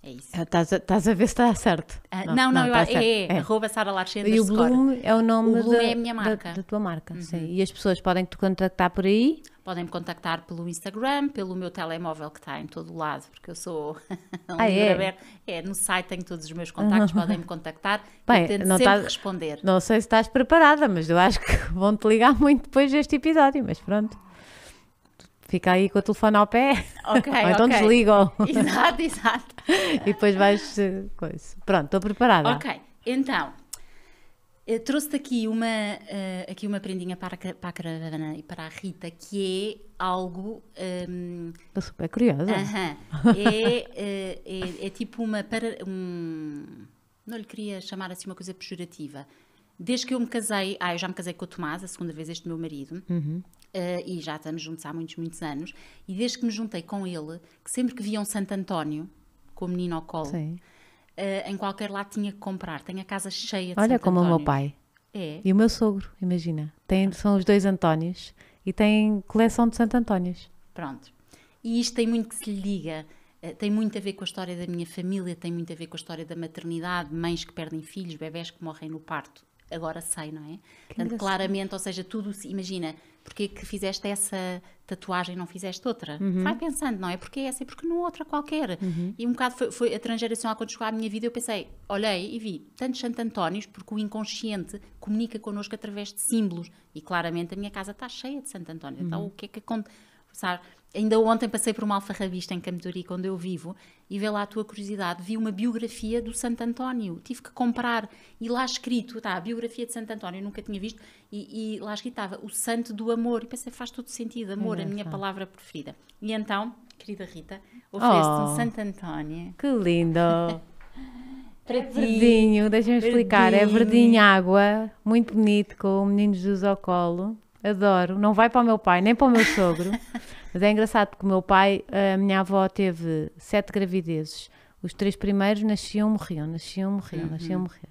É isso. Ah, estás a, ver se está certo. Ah, não, não, não, eu, tá é, é, arroba Sara Larchenda. E o Bloom é o nome o da, é a minha marca. Da, da tua marca, uhum. sim. E as pessoas podem te contactar por aí? Podem me contactar pelo Instagram, pelo meu telemóvel que está em todo o lado, porque eu sou um ah, é? É, no site tenho todos os meus contactos, podem me contactar. Bem, tento sempre tá, responder. Não sei se estás preparada, mas eu acho que vão-te ligar muito depois deste episódio, mas pronto fica aí com o telefone ao pé. Ok. Ou então okay. desligam. Exato, exato. e depois vais. Eh, coisa. Pronto, estou preparada. Ok, então. Eh, trouxe-te aqui uma, uh, aqui uma prendinha para a, para a caravana e para a Rita, que é algo. Um, ehm, Estou super curiosa. Uh -huh. é, é, é, é, tipo uma. Para, um, não lhe queria chamar assim uma coisa pejorativa, desde que eu me casei, ah, eu já me casei com o Tomás, a segunda vez este meu marido, uhum. uh, e já estamos juntos há muitos, muitos anos, e desde que me juntei com ele, que sempre que via um Santo António, com o menino ao colo, uh, em qualquer lado tinha que comprar, tenho a casa cheia de Olha Santo como António. o meu pai. É. E o meu sogro, imagina. Tem, são os dois Antónios e têm coleção de Santo Antónios. Pronto. E isto tem muito que se lhe diga. Eh, tem muito a ver com a história da minha família, tem muito a ver com a história da maternidade, mães que perdem filhos, bebés que morrem no parto agora sei, não é? Portanto, claramente, ou seja, tudo se imagina, porque é que fizeste essa tatuagem e não fizeste outra? Uhum. Vai pensando, não é? Porque é essa e porque não outra qualquer. Uhum. E um bocado foi, foi a transgeracional assim, quando chegou à minha vida, eu pensei, olhei e vi tantos Santo Antónios, porque o inconsciente comunica connosco através de símbolos. E claramente a minha casa está cheia de Santo António. Então, uhum. Então o que é que acontece? ainda ontem passei por uma alfarrabista em Campedorico, onde eu vivo, e vê lá a tua curiosidade, vi uma biografia do Santo António, tive que comprar, e lá escrito, tá, a biografia de Santo António, nunca tinha visto, e, e lá escrito estava o santo do amor, e pensei, faz todo sentido, é amor, é a minha palavra preferida. E então, querida Rita, ofereço-te oh, um Santo António. Que lindo! Para é ti. verdinho, deixa-me explicar, é verdinho água, muito bonito, com o menino Jesus ao colo, adoro, não vai para o meu pai, nem para o meu sogro. Mas é engraçado porque o meu pai, a minha avó teve sete gravidezes. Os três primeiros nasciam, morriam, nasciam, morriam, uhum. nasciam, morriam.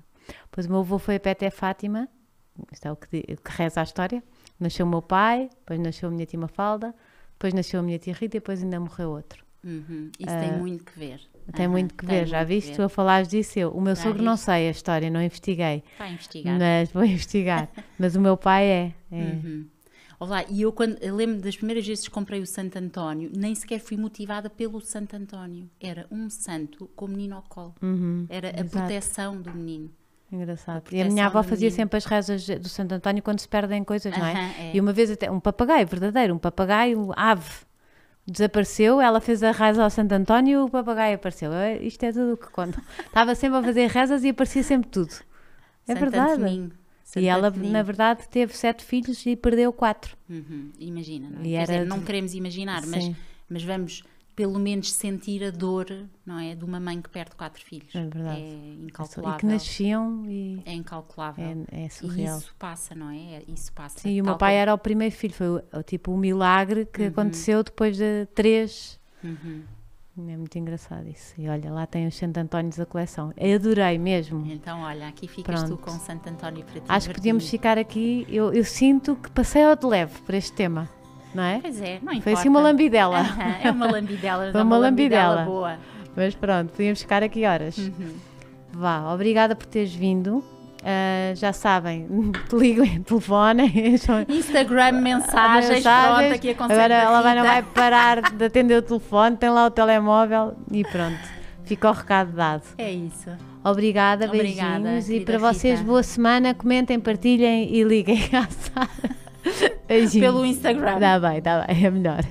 Pois o meu avô foi a pé até Fátima, isto é o que, que reza a história. Nasceu o meu pai, depois nasceu a minha tia Mafalda, depois nasceu a minha tia Rita e depois ainda morreu outro. Uhum. Isso uh, tem ah, muito que ver. Tem uhum, muito que ver, já viste? Tu a falares disso, eu, o meu já sogro é não sei a história, não investiguei. Está a investigar. Mas vou investigar. mas o meu pai é. é. Uhum. Olá, e eu quando eu lembro das primeiras vezes que comprei o Santo António, nem sequer fui motivada pelo Santo António. Era um santo com o menino ao colo. Uhum, Era a exato. proteção do menino. Engraçado. A e a minha avó fazia menino. sempre as rezas do Santo António quando se perdem coisas, não é? é? E uma vez até um papagaio, verdadeiro, um papagaio ave. Desapareceu, ela fez a reza ao Santo António e o papagaio apareceu. É, isto é tudo o que conta. Estava sempre a fazer rezas e aparecia sempre tudo. É Santo verdade. Antoninho e ela, na verdade, teve sete filhos e perdeu quatro. Uhum, imagina, não é? E dizer, de... não queremos imaginar, mas, mas vamos pelo menos sentir a dor, não é? De uma mãe que perde quatro filhos. É verdade. É incalculável. É e que nasciam e... É incalculável. É, é surreal. E isso passa, não é? Isso passa. Sim, e o meu pai era o primeiro filho. Foi o, tipo o milagre que uhum. aconteceu depois de três... Uhum é muito engraçado isso. E olha, lá tem os Santo Antónios da coleção. Eu adorei mesmo. Então, olha, aqui ficas Pronto. tu com Santo António para ti. Acho que podíamos ficar aqui. Eu, eu sinto que passei ao de leve por este tema. Não é? Pois é, não importa. Foi assim uma lambidela. é uma lambidela, Foi é uma, lambidela. boa. Mas pronto, podíamos ficar aqui horas. Uhum. Vá, obrigada por teres vindo. Uh, já sabem, liguem, telefonem. Instagram, mensagens, ah, mensagens. pronto, aqui a Agora ela vai, não vai parar de atender o telefone, tem lá o telemóvel e pronto, fica o recado dado. É isso. Obrigada, Obrigada beijinhos e para vocês Rita. boa semana, comentem, partilhem e liguem à Sara. Pelo Instagram. Está bem, está bem, é melhor.